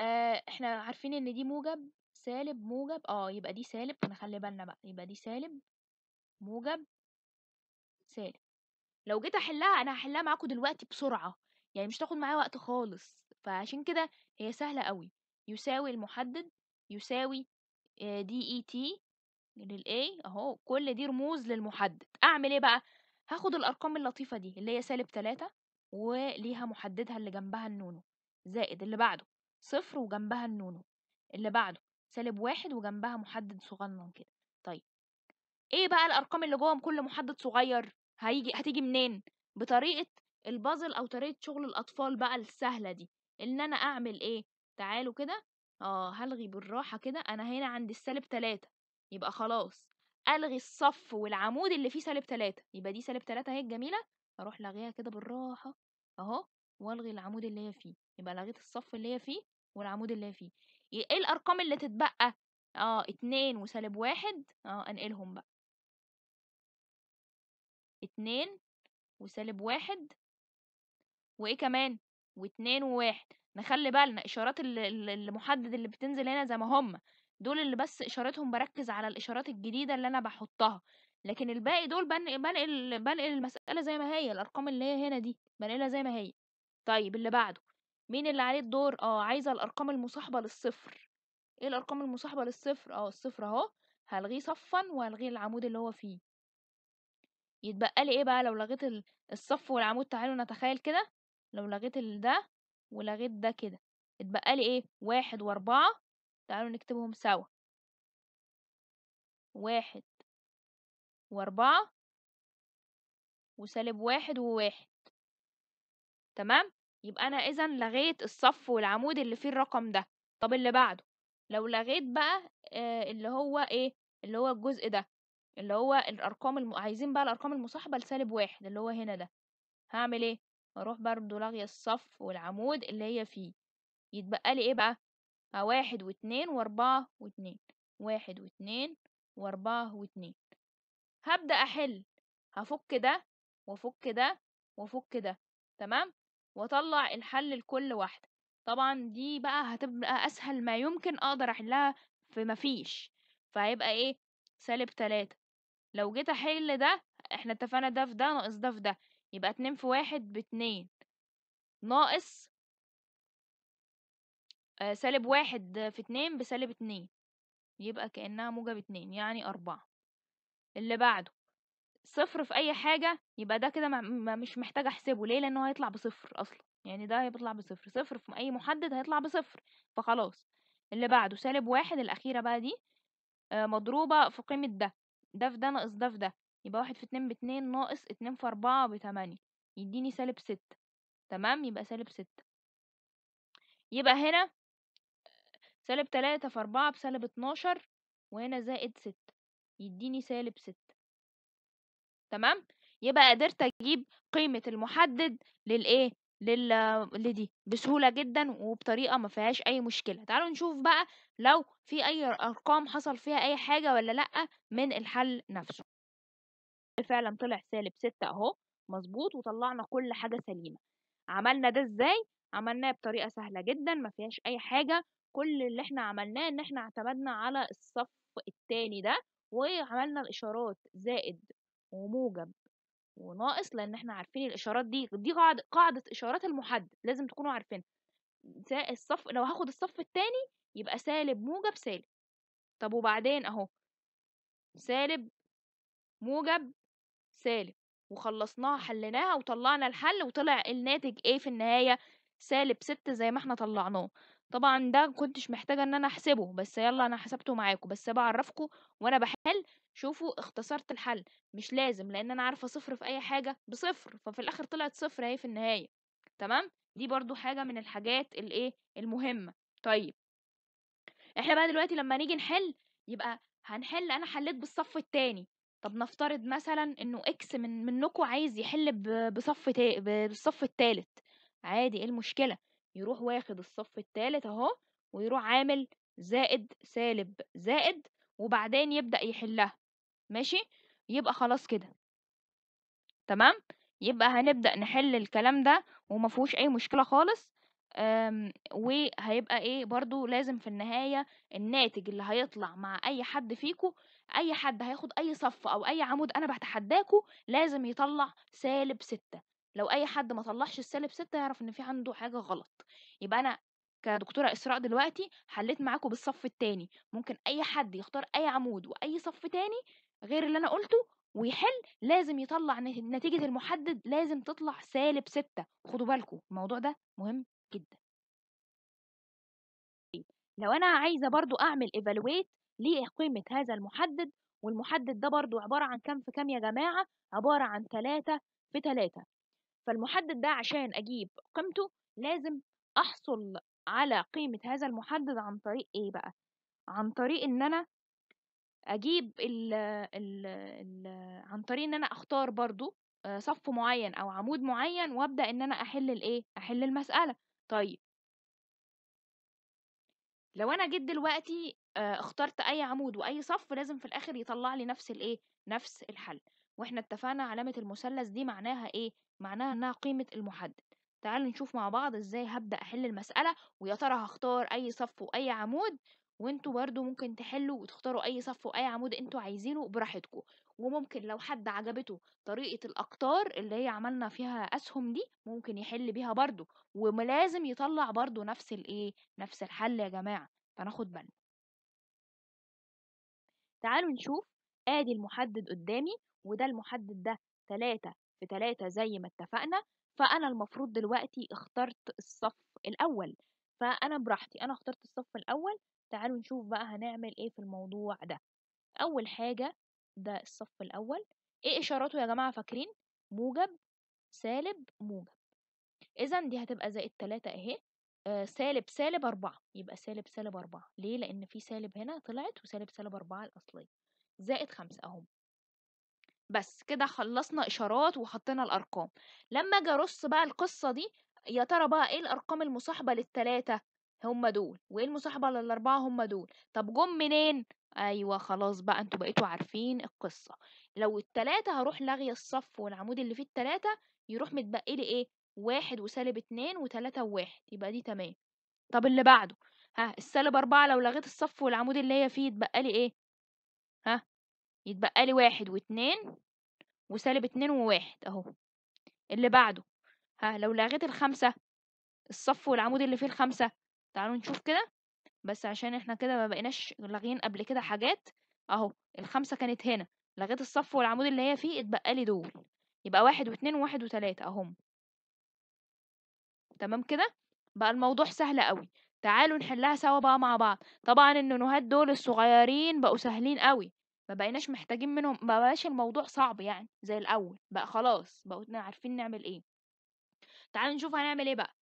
آه، إحنا عارفين إن دي موجب، سالب، موجب آه، يبقى دي سالب فنخلّي بالنا بقى، يبقى دي سالب، موجب سالب. لو جيت أحلّها أنا هحلها معاكم دلوقتي بسرعة، يعني مش هتاخد معايا وقت خالص، فعشان كده هي سهلة أوي، يساوي المُحدِّد يساوي آآ آه، DET للاي أهو، كل دي رموز للمُحدِّد. أعمل إيه بقى، هاخد الأرقام اللطيفة دي اللي هي سالب -3 وليها مُحدِّدها اللي جنبها النونو، زائد اللي بعده. صفر وجنبها النونو اللي بعده سالب واحد وجنبها محدد صغنن كده طيب ايه بقى الارقام اللي جوه كل محدد صغير هيجي هتيجي منين بطريقه البازل او طريقه شغل الاطفال بقى السهله دي ان انا اعمل ايه تعالوا كده اه هلغي بالراحه كده انا هنا عند السالب تلاتة يبقى خلاص الغي الصف والعمود اللي فيه سالب تلاتة يبقى دي سالب تلاتة اهي الجميله اروح لاغيها كده بالراحه اهو والغي العمود اللي هي فيه يبقى لغيت الصف اللي هي فيه والعمود اللي هي فيه ايه الارقام اللي تتبقى اه اتنين وسالب واحد اه انقلهم بقى اتنين وسالب واحد وايه كمان واتنين وواحد نخلي بالنا اشارات المحدد اللي بتنزل هنا زي ما هم دول اللي بس اشارتهم بركز على الاشارات الجديده اللي انا بحطها لكن الباقي دول بنقل بنقل المساله زي ما هي الارقام اللي هي هنا دي بنقلها زي ما هي طيب اللي بعده مين اللي عليه الدور اه عايزة الأرقام المصاحبة للصفر ايه الأرقام المصاحبة للصفر اه الصفر اهو هلغيه صفا وهلغيه العمود اللي هو فيه يتبقى لي ايه بقى لو لغيت الصف والعمود تعالوا نتخيل كده لو لغيت ده ولغيت ده كده اتبقى لي ايه واحد واربعة تعالوا نكتبهم سوا واحد واربعة وسالب واحد وواحد تمام يبقى أنا إذا لغيت الصف والعمود اللي فيه الرقم ده طب اللي بعده لو لغيت بقى آه اللي هو إيه اللي هو الجزء ده اللي هو الأرقام الم... عايزين بقى الأرقام المصاحبة لسالب واحد اللي هو هنا ده هعمل إيه هروح برضو لغي الصف والعمود اللي هي فيه يتبقى لي إيه بقى آه، واحد واتنين وأربعة واتنين واحد واتنين وأربعة واتنين هبدأ أحل هفك ده وافك ده وافك ده تمام واطلع الحل لكل واحده طبعا دي بقى هتبقى اسهل ما يمكن اقدر احلها في مفيش فهيبقى ايه سالب تلاتة لو جيت احل ده احنا اتفقنا ده في ده ناقص ده في ده يبقى اتنين في واحد باتنين ناقص آه، سالب واحد في اتنين بسالب اتنين يبقى كأنها موجب اتنين يعني أربعة اللي بعده صفر في اي حاجة يبقى ده كده مش محتاج احسبه ليه لانه هيطلع بصفر اصلا يعني ده هيطلع بصفر صفر في اي محدد هيطلع بصفر فخلاص اللي بعده سالب واحد الاخيرة بقى دي آه، مضروبة في قيمة ده ده في ده ناقص ده في ده يبقى واحد في اتنين باتنين ناقص اتنين في اربعة بتمانية يديني سالب ستة تمام يبقى سالب ستة يبقى هنا سالب تلاتة في أربعة بسالب اتناشر وهنا زائد ستة يديني سالب ستة تمام يبقى قدرت اجيب قيمه المحدد للايه لل لدي بسهوله جدا وبطريقه ما فيهاش اي مشكله تعالوا نشوف بقى لو في اي ارقام حصل فيها اي حاجه ولا لا من الحل نفسه فعلا طلع سالب ستة اهو مظبوط وطلعنا كل حاجه سليمه عملنا ده ازاي عملناه بطريقه سهله جدا ما فيهاش اي حاجه كل اللي احنا عملناه ان احنا اعتمدنا على الصف التاني ده وعملنا الاشارات زائد وموجب وناقص لان احنا عارفين الاشارات دي دي قاعده قاعده اشارات المحدد لازم تكونوا عارفينها الصف لو هاخد الصف التاني يبقى سالب موجب سالب طب وبعدين اهو سالب موجب سالب وخلصناها حليناها وطلعنا الحل وطلع الناتج ايه في النهايه سالب ستة زي ما احنا طلعناه طبعا ده كنتش محتاجه ان انا احسبه بس يلا انا حسبته معاكم بس بعرفكم وانا بحل شوفوا اختصرت الحل مش لازم لان انا عارفه صفر في اي حاجه بصفر ففي الاخر طلعت صفر اهي في النهايه تمام دي برضو حاجه من الحاجات الايه المهمه طيب احنا بقى دلوقتي لما نيجي نحل يبقى هنحل انا حليت بالصف التاني طب نفترض مثلا انه اكس من منكم عايز يحل بصف تا... بالصف التالت عادي ايه المشكله يروح واخد الصف التالت اهو ويروح عامل زائد سالب زائد وبعدين يبدا يحلها ماشي يبقى خلاص كده تمام يبقى هنبدأ نحل الكلام ده وما فيهوش اي مشكلة خالص وهيبقى ايه برضو لازم في النهاية الناتج اللي هيطلع مع اي حد فيكو اي حد هياخد اي صف او اي عمود انا بتحداكو لازم يطلع سالب ستة لو اي حد ما طلعش السالب ستة يعرف ان في عنده حاجة غلط يبقى انا كدكتورة إسراء دلوقتي حليت معاكو بالصف التاني ممكن أي حد يختار أي عمود وأي صف تاني غير اللي أنا قُلته ويحِل، لازم يطلّع نتيجة المُحدد لازم تطلع سالب ستة خدوا بالكم الموضوع ده مهم جدًا. لو أنا عايزة برضه أعمل ايفالويت لقيمة هذا المُحدد، والمُحدد ده برضه عبارة عن كام في كام يا جماعة؟ عبارة عن تلاتة في تلاتة فالمُحدد ده عشان أجيب قيمته لازم أحصُل على قيمة هذا المُحدد عن طريق إيه بقى؟ عن طريق إن أنا اجيب ال ال ال عن طريق ان انا اختار برضو آه، صف معين او عمود معين وابدا ان انا احل الايه احل المساله طيب لو انا جيت دلوقتي آه، اخترت اي عمود واي صف لازم في الاخر يطلع لي نفس الايه نفس الحل واحنا اتفقنا علامه المثلث دي معناها ايه معناها انها قيمه المحدد تعالوا نشوف مع بعض ازاي هبدا احل المساله ويا ترى هختار اي صف واي عمود وانتوا برضو ممكن تحلوا وتختاروا اي صف واي عمود انتوا عايزينه براحتكم وممكن لو حد عجبته طريقة الأقطار اللي هي عملنا فيها أسهم دي ممكن يحل بيها برضو ولازم يطلع برضو نفس الإيه نفس الحل يا جماعة فناخد بالنا تعالوا نشوف آدي المحدد قدامي وده المحدد ده تلاتة في تلاتة زي ما اتفقنا فأنا المفروض دلوقتي اخترت الصف الأول فأنا براحتي أنا اخترت الصف الأول تعالوا نشوف بقى هنعمل ايه في الموضوع ده اول حاجة ده الصف الاول ايه اشاراته يا جماعة فاكرين موجب سالب موجب اذا دي هتبقى زائد تلاتة اهي آه سالب سالب أربعة يبقى سالب سالب أربعة ليه لأن في سالب هنا طلعت وسالب سالب أربعة الأصلية زائد خمسة أهم بس كده خلصنا إشارات وحطينا الأرقام لما أجي أرص بقى القصة دي يا ترى بقى إيه الأرقام المصاحبة للتلاتة هم دول وايه المصاحبة على الأربعة هم دول طب جم منين أيوة خلاص بقى انتوا بقيتوا عارفين القصة لو التلاتة هروح لاغية الصف والعمود اللي فيه التلاتة يروح متبقي لي ايه واحد وسالب اتنين وتلاتة وواحد يبقى دي تمام طب اللي بعده ها السالب أربعة لو لغيت الصف والعمود اللي هي فيه يتبقى لي ايه ها يتبقى لي واحد واتنين وسالب اتنين وواحد اهو اللي بعده ها لو لغيت الخمسة الصف والعمود اللي فيه الخمسة تعالوا نشوف كده بس عشان احنا كده ما بقيناش لاغيين قبل كده حاجات اهو الخمسة كانت هنا لغيت الصف والعمود اللي هي فيه اتبقى لي دول يبقى واحد واتنين وواحد وتلاتة اهم تمام كده بقى الموضوع سهل قوي تعالوا نحلها سوا بقى مع بعض طبعا النونوهات دول الصغيرين بقوا سهلين قوي ما بقيناش محتاجين منهم ما بقاش الموضوع صعب يعني زي الاول بقى خلاص بقوا عارفين نعمل ايه تعالوا نشوف هنعمل ايه بقى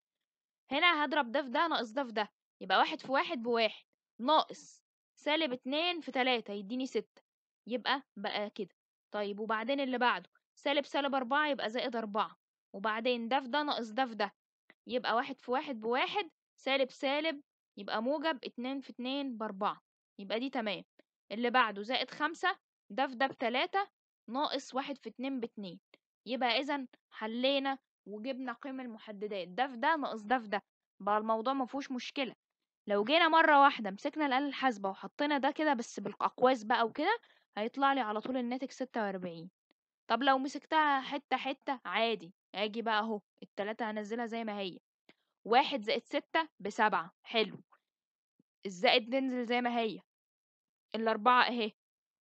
هنا هضرب ده في ده ناقص ده في ده يبقى واحد في واحد بواحد ناقص سالب اتنين في تلاتة يديني ستة يبقى بقى كده طيب وبعدين اللي بعده سالب سالب أربعة يبقى زائد أربعة وبعدين ده في ده ناقص ده في ده يبقى واحد في واحد بواحد سالب سالب يبقى موجب اتنين في اتنين بأربعة يبقى دي تمام اللي بعده زائد خمسة ده في ده بتلاتة ناقص واحد في اتنين باتنين يبقى إذا حلينا وجبنا قيم المحددات ده في ده ناقص ده في ده بقى الموضوع مفهوش مشكلة لو جينا مرة واحدة مسكنا الآلة الحاسبة وحطينا ده كده بس بالأقواس بقى وكده هيطلع لي على طول الناتج ستة وأربعين طب لو مسكتها حتة حتة عادي اجي بقى اهو التلاتة هنزلها زي ما هي واحد زائد ستة بسبعة حلو الزائد ننزل زي ما هي الأربعة اهي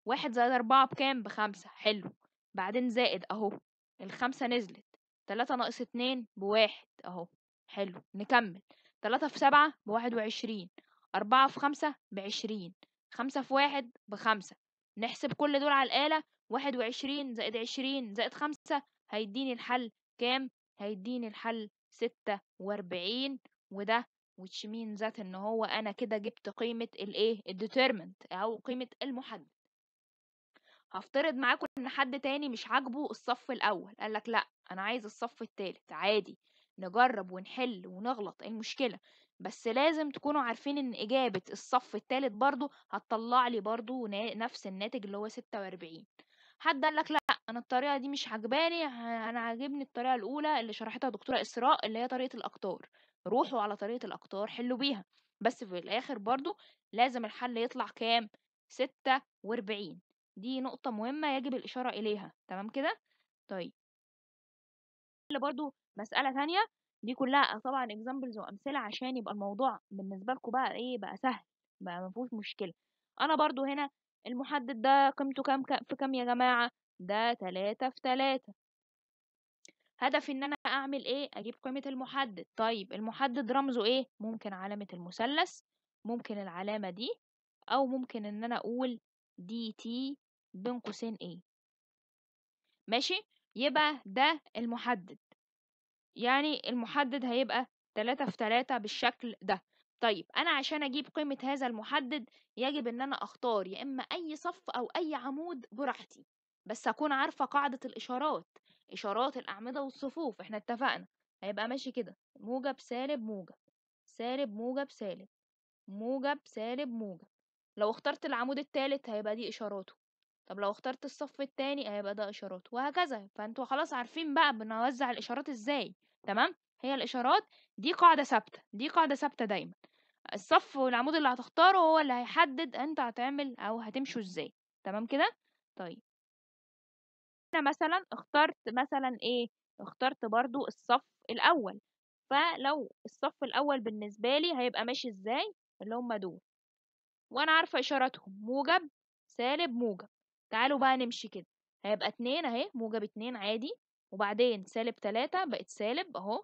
واحد زائد أربعة بكام بخمسة حلو بعدين زائد اهو الخمسة نزلت تلاتة ناقص اتنين بواحد اهو حلو نكمل تلاتة في سبعة بواحد وعشرين أربعة في خمسة بعشرين خمسة في واحد بخمسة نحسب كل دول على الآلة واحد وعشرين زائد عشرين زائد خمسة هيديني الحل كام؟ هيديني الحل ستة وأربعين وده which means that إن هو أنا كده جبت قيمة الإيه؟ الdeterminant أو قيمة المحدد هفترض معاكم إن حد تاني مش عاجبه الصف الأول قالك لأ أنا عايز الصف التالت عادي نجرب ونحل ونغلط ايه المشكلة بس لازم تكونوا عارفين ان إجابة الصف التالت برضو هتطلع لي برضو نفس الناتج اللي هو ستة وأربعين حد قالك لأ أنا الطريقة دي مش عجباني أنا عاجبني الطريقة الأولى اللي شرحتها دكتورة إسراء اللي هي طريقة الأقطار روحوا على طريقة الأقطار حلوا بيها بس في الآخر برضو لازم الحل يطلع كام ستة وأربعين دي نقطة مهمة يجب الإشارة إليها تمام كده طيب اللي برضو مسألة تانية دي كلها طبعا اكزامبلز وامثله عشان يبقى الموضوع بالنسبه لكم بقى ايه بقى سهل بقى ما فيهوش مشكله انا برضو هنا المحدد ده قيمته كام في كام يا جماعه ده تلاتة في تلاتة هدفي ان انا اعمل ايه اجيب قيمه المحدد طيب المحدد رمزه ايه ممكن علامه المثلث ممكن العلامه دي او ممكن ان انا اقول دي تي بين قوسين ايه ماشي يبقى ده المحدد يعني المحدد هيبقى 3 في 3 بالشكل ده طيب انا عشان اجيب قيمة هذا المحدد يجب ان انا اختار يا اما اي صف او اي عمود براحتي بس اكون عارفة قاعدة الاشارات اشارات الاعمدة والصفوف احنا اتفقنا هيبقى ماشي كده موجب سالب موجب سالب موجب سالب موجب سالب موجب لو اخترت العمود التالت هيبقى دي اشاراته طب لو اخترت الصف التاني هيبقى ده اشارات وهكذا فانتوا خلاص عارفين بقى بنوزع الاشارات ازاي تمام هي الاشارات دي قاعده ثابته دي قاعده ثابته دايما الصف والعمود اللي هتختاره هو اللي هيحدد انت هتعمل او هتمشوا ازاي تمام كده طيب انا مثلا اخترت مثلا ايه اخترت برضو الصف الاول فلو الصف الاول بالنسبه لي هيبقى ماشي ازاي اللي هم دول وانا عارفه اشاراتهم موجب سالب موجب تعالوا بقى نمشي كده هيبقى اتنين اهي موجب اتنين عادي وبعدين سالب تلاتة بقت سالب اهو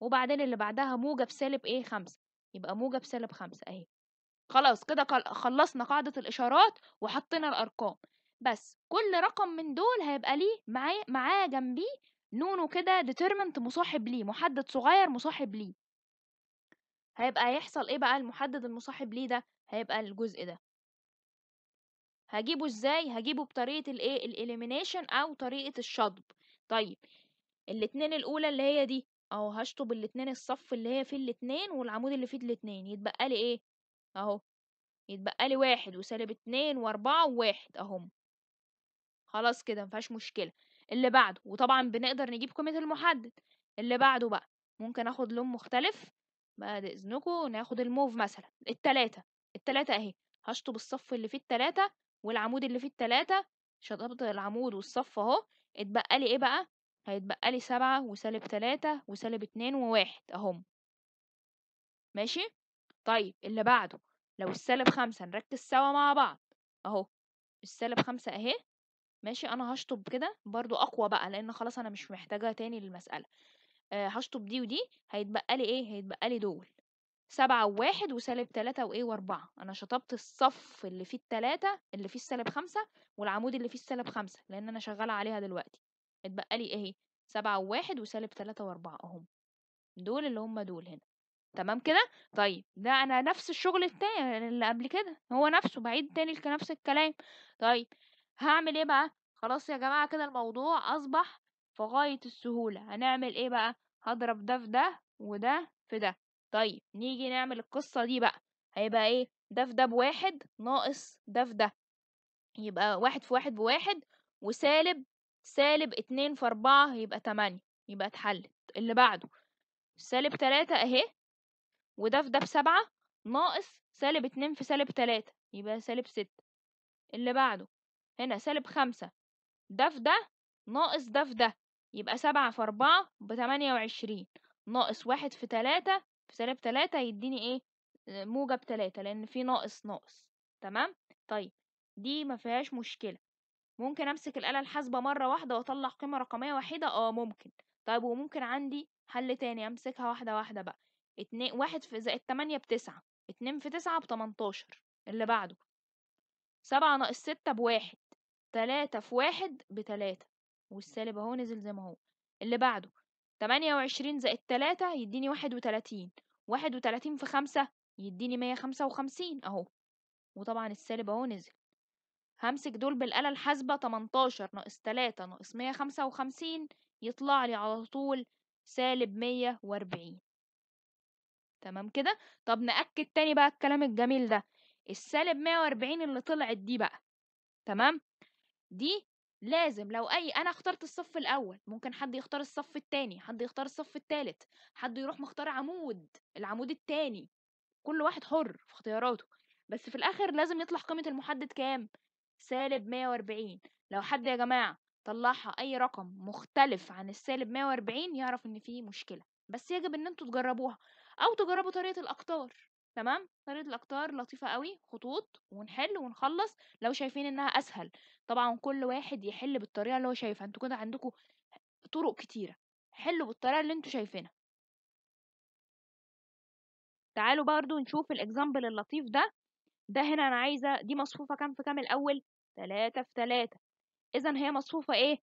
وبعدين اللي بعدها موجب سالب ايه خمسة يبقى موجب سالب خمسة اهي خلاص كده خلصنا قاعدة الإشارات وحطينا الأرقام بس كل رقم من دول هيبقى ليه معاه معاه جنبيه نونو كده ديترمنت مصاحب ليه محدد صغير مصاحب ليه هيبقى يحصل ايه بقى المحدد المصاحب ليه ده هيبقى الجزء ده هجيبه ازاي هجيبه بطريقه الايه الاليمينيشن او طريقه الشطب طيب الاتنين الاولى اللي هي دي اهو هشطب الاتنين الصف اللي هي فيه الاتنين والعمود اللي فيه الاتنين يتبقى لي ايه اهو يتبقى لي واحد وسالب اتنين واربعة وواحد اهم خلاص كده مفيهاش مشكلة اللي بعده وطبعا بنقدر نجيب قيمة المحدد اللي بعده بقى ممكن اخد لون مختلف بعد اذنكم ناخد الموف مثلا التلاتة التلاتة اهي هشطب الصف اللي فيه التلاتة والعمود اللي فيه التلاتة شطبت العمود والصف اهو اتبقى لي ايه بقى هيتبقى لي سبعة وسالب تلاتة وسالب اتنين وواحد اهم ماشي طيب اللي بعده لو السالب خمسة نركز سوا مع بعض اهو السالب خمسة اهي ماشي انا هشطب كده برضو اقوى بقى لان خلاص انا مش محتاجة تاني للمسألة أه هشطب دي ودي هيتبقى لي ايه هيتبقى لي دول سبعة وواحد وسالب تلاتة وايه وأربعة انا شطبت الصف اللي فيه التلاتة اللي فيه السالب خمسة والعمود اللي فيه السالب خمسة لان انا شغاله عليها دلوقتي اتبقى لي ايه سبعة وواحد وسالب تلاتة وأربعة اهم دول اللي هم دول هنا تمام كده طيب ده انا نفس الشغل التاني اللي قبل كده هو نفسه بعيد تاني نفس الكلام طيب هعمل ايه بقى خلاص يا جماعه كده الموضوع اصبح في غايه السهوله هنعمل ايه بقى هضرب ده في ده وده في ده طيب نيجي نعمل القصة دي بقى هيبقى ايه ده في ده بواحد ناقص ده في ده يبقى واحد في واحد بواحد وسالب سالب اتنين في اربعة يبقى تمانية يبقى اتحلت اللي بعده سالب تلاتة اهي وده في ده بسبعة ناقص سالب اتنين في سالب تلاتة يبقى سالب ستة اللي بعده هنا سالب خمسة ده في ده ناقص ده في ده يبقى سبعة في أربعة بتمانية وعشرين ناقص واحد في تلاتة سالب تلاتة يديني ايه موجب تلاتة لأن في ناقص ناقص تمام طيب دي ما فيهاش مشكلة ممكن أمسك الآلة الحاسبة مرة واحدة وأطلع قيمة رقمية وحيدة اه ممكن طيب وممكن عندي حل تاني أمسكها واحدة واحدة بقى اتنين واحد في زائد تمانية بتسعة اتنين في تسعة بتمنتاشر اللي بعده سبعة ناقص ستة بواحد تلاتة في واحد بتلاتة والسالب اهو نزل زي ما هو اللي بعده تمانية وعشرين زائد تلاتة يديني واحد وتلاتين واحد وتلاتين في خمسة يديني مية خمسة وخمسين أهو وطبعا السالب أهو نزل همسك دول بالآلة الحاسبة تمنتاشر ناقص تلاتة ناقص مية خمسة وخمسين يطلع لي على طول سالب مية وأربعين تمام كده طب نأكد تاني بقى الكلام الجميل ده السالب مية وأربعين اللي طلعت دي بقى تمام دي لازم لو اي انا اخترت الصف الاول ممكن حد يختار الصف الثاني حد يختار الصف الثالث حد يروح مختار عمود العمود الثاني كل واحد حر في اختياراته بس في الاخر لازم يطلع قيمه المحدد كام سالب 140 لو حد يا جماعه طلعها اي رقم مختلف عن السالب 140 يعرف ان في مشكله بس يجب ان انتوا تجربوها او تجربوا طريقه الاقطار تمام طريقة الأقطار لطيفة قوي خطوط ونحل ونخلص لو شايفين إنها أسهل طبعا كل واحد يحل بالطريقة اللي هو شايفها انتوا كده عندكم طرق كتيرة حلوا بالطريقة اللي انتوا شايفينها تعالوا برضو نشوف الإكزامبل اللطيف ده ده هنا أنا عايزة دي مصفوفة كام في كام الأول تلاتة في تلاتة إذا هي مصفوفة إيه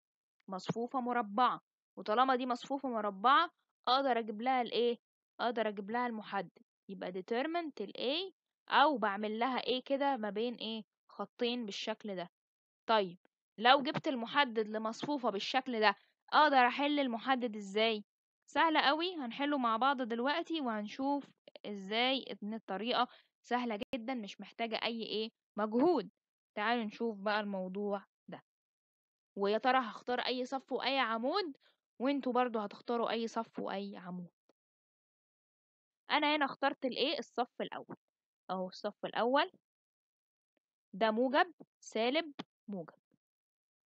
مصفوفة مربعة وطالما دي مصفوفة مربعة أقدر أجيب لها الإيه أقدر أجيب لها المحدد يبقى determinant ال A أو بعمل لها A كده ما بين إيه خطين بالشكل ده طيب لو جبت المحدد لمصفوفة بالشكل ده أقدر أحل المحدد إزاي؟ سهلة قوي هنحله مع بعض دلوقتي وهنشوف إزاي إن الطريقة سهلة جدا مش محتاجة أي إيه مجهود تعالوا نشوف بقى الموضوع ده ويا ترى هختار أي صف وأي عمود وانتوا برضو هتختاروا أي صف وأي عمود انا هنا اخترت الايه الصف الاول اهو الصف الاول ده موجب سالب موجب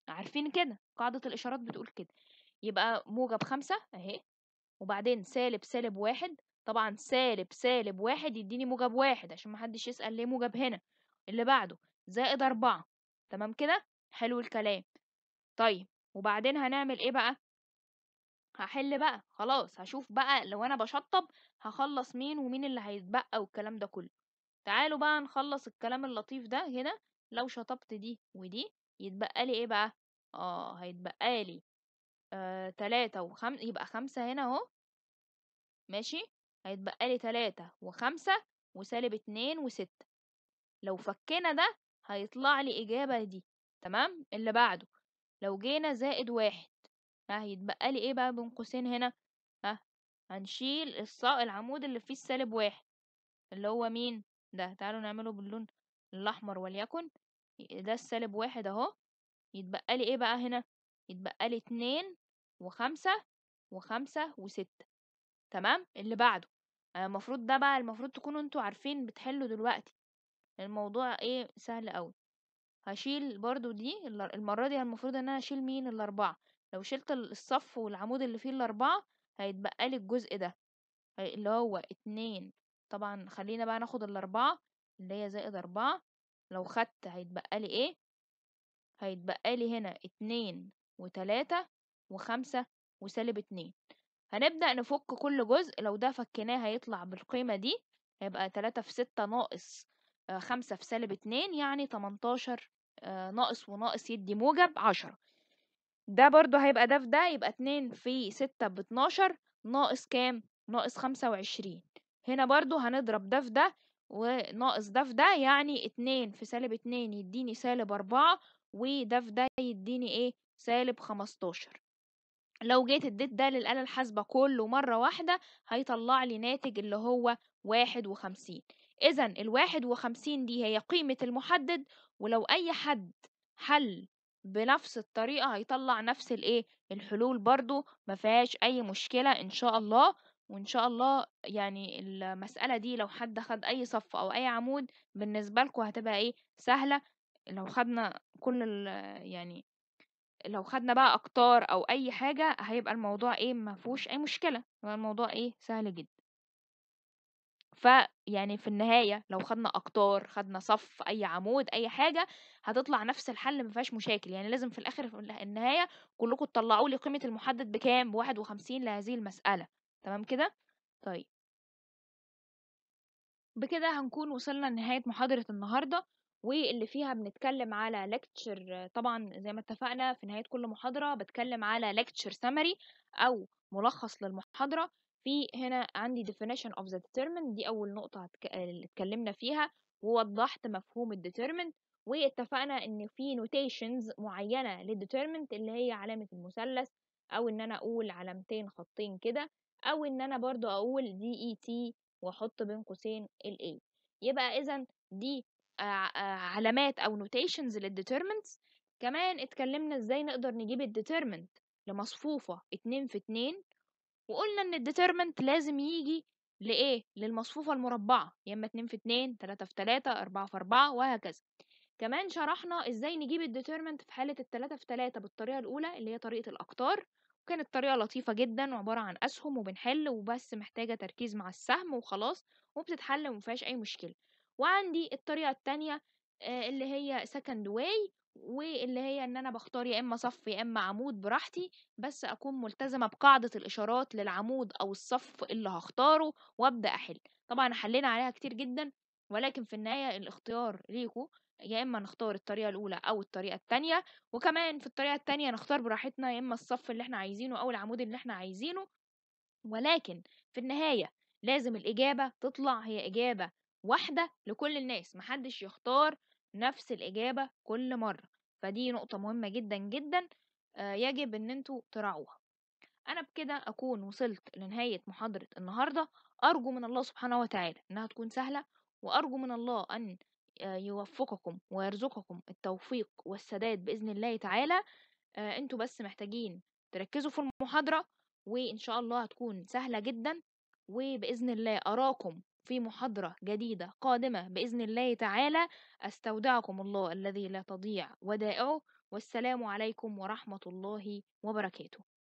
عارفين كده قاعدة الإشارات بتقول كده يبقى موجب خمسة أهي وبعدين سالب سالب واحد طبعا سالب سالب واحد يديني موجب واحد عشان محدش يسأل ليه موجب هنا اللي بعده زائد أربعة تمام كده حلو الكلام طيب وبعدين هنعمل إيه بقى هحل بقى خلاص هشوف بقى لو انا بشطب هخلص مين ومين اللي هيتبقى والكلام ده كله تعالوا بقى نخلص الكلام اللطيف ده هنا لو شطبت دي ودي يتبقى لي ايه بقى اه هيتبقى لي آه تلاتة وخم يبقى خمسة هنا اهو ماشي هيتبقى لي تلاتة وخمسة وسالب اتنين وستة لو فكنا ده هيطلع لي إجابة دي تمام اللي بعده لو جينا زائد واحد ها هيتبقى لي ايه بقى بين قوسين هنا ها هنشيل الص العمود اللي فيه السالب واحد اللي هو مين ده تعالوا نعمله باللون الاحمر وليكن ده السالب واحد اهو يتبقى لي ايه بقى هنا يتبقى لي اتنين وخمسة وخمسة وستة تمام اللي بعده المفروض ده بقى المفروض تكونوا انتوا عارفين بتحلوا دلوقتي الموضوع ايه سهل قوي هشيل برضو دي المرة دي المفروض ان انا اشيل مين الاربعة لو شلت الصف والعمود اللي فيه الأربعة هيتبقى لي الجزء ده اللي هو اتنين طبعا خلينا بقى ناخد الأربعة اللي هي زائد أربعة لو خدت هيتبقى لي ايه هيتبقى لي هنا اتنين وتلاتة وخمسة وسالب اتنين هنبدأ نفك كل جزء لو ده فكناه هيطلع بالقيمة دي هيبقى تلاتة في ستة ناقص آه، خمسة في سالب اتنين يعني تمنتاشر آه، ناقص وناقص يدي موجب عشرة ده برضو هيبقى ده في ده يبقى اتنين في ستة باتناشر ناقص كام؟ ناقص خمسة وعشرين هنا برضو هنضرب ده في ده وناقص ده في ده يعني اتنين في سالب اتنين يديني سالب أربعة وده في ده يديني ايه؟ سالب خمستاشر لو جيت اديت ده للآلة الحاسبة كله مرة واحدة هيطلع لي ناتج اللي هو واحد وخمسين إذن الواحد وخمسين دي هي قيمة المحدد ولو أي حد حل بنفس الطريقة هيطلع نفس الايه الحلول برضو ما فيهاش اي مشكلة ان شاء الله وان شاء الله يعني المسألة دي لو حد خد اي صف او اي عمود بالنسبة لكم هتبقى ايه سهلة لو خدنا كل ال يعني لو خدنا بقى اقطار او اي حاجة هيبقى الموضوع ايه ما فيهوش اي مشكلة الموضوع ايه سهل جدا فيعني في النهاية لو خدنا أقطار خدنا صف أي عمود أي حاجة هتطلع نفس الحل مفيهاش مشاكل يعني لازم في الآخر في النهاية كلكم تطلعوا لي قيمة المحدد بكام بواحد وخمسين لهذه المسألة تمام كده طيب بكده هنكون وصلنا لنهاية محاضرة النهاردة واللي فيها بنتكلم على لكتشر طبعا زي ما اتفقنا في نهاية كل محاضرة بتكلم على لكتشر سمري أو ملخص للمحاضرة في هنا عندي definition of the determined دي أول نقطة اتكلمنا فيها ووضحت مفهوم الديترمنت واتفقنا إن في notations معينة للديترمنت اللي هي علامة المثلث أو إن أنا أقول علامتين خطين كده أو إن أنا برضو أقول DET وأحط بين قوسين ال A يبقى إذا دي علامات أو notations للdeterminants كمان اتكلمنا إزاي نقدر نجيب الdeterminant لمصفوفة اتنين في اتنين وقلنا ان الديترمنت لازم يجي لايه للمصفوفه المربعه يا اما 2 في 2 3 في 3 4 في 4 وهكذا كمان شرحنا ازاي نجيب الديترمنت في حاله ال3 في 3 بالطريقه الاولى اللي هي طريقه الاقطار وكانت طريقه لطيفه جدا وعباره عن اسهم وبنحل وبس محتاجه تركيز مع السهم وخلاص وبتتحل وما اي مشكله وعندي الطريقه الثانيه آه، اللي هي سكند واي واللي هي ان انا بختار يا اما صف يا اما عمود براحتي بس اكون ملتزمه بقاعده الاشارات للعمود او الصف اللي هختاره وابدا احل طبعا حلينا عليها كتير جدا ولكن في النهايه الاختيار ليكو يا اما نختار الطريقه الاولى او الطريقه الثانيه وكمان في الطريقه الثانيه نختار براحتنا يا اما الصف اللي احنا عايزينه او العمود اللي احنا عايزينه ولكن في النهايه لازم الاجابه تطلع هي اجابه واحده لكل الناس محدش يختار نفس الإجابة كل مرة فدي نقطة مهمة جدا جدا آه، يجب إن انتوا تراعوها أنا بكده أكون وصلت لنهاية محاضرة النهاردة أرجو من الله سبحانه وتعالى إنها تكون سهلة وأرجو من الله أن آه، يوفقكم ويرزقكم التوفيق والسداد بإذن الله تعالى آه، انتوا بس محتاجين تركزوا في المحاضرة وإن شاء الله هتكون سهلة جدا وبإذن الله أراكم في محاضرة جديدة قادمة بإذن الله تعالى أستودعكم الله الذي لا تضيع ودائعه والسلام عليكم ورحمة الله وبركاته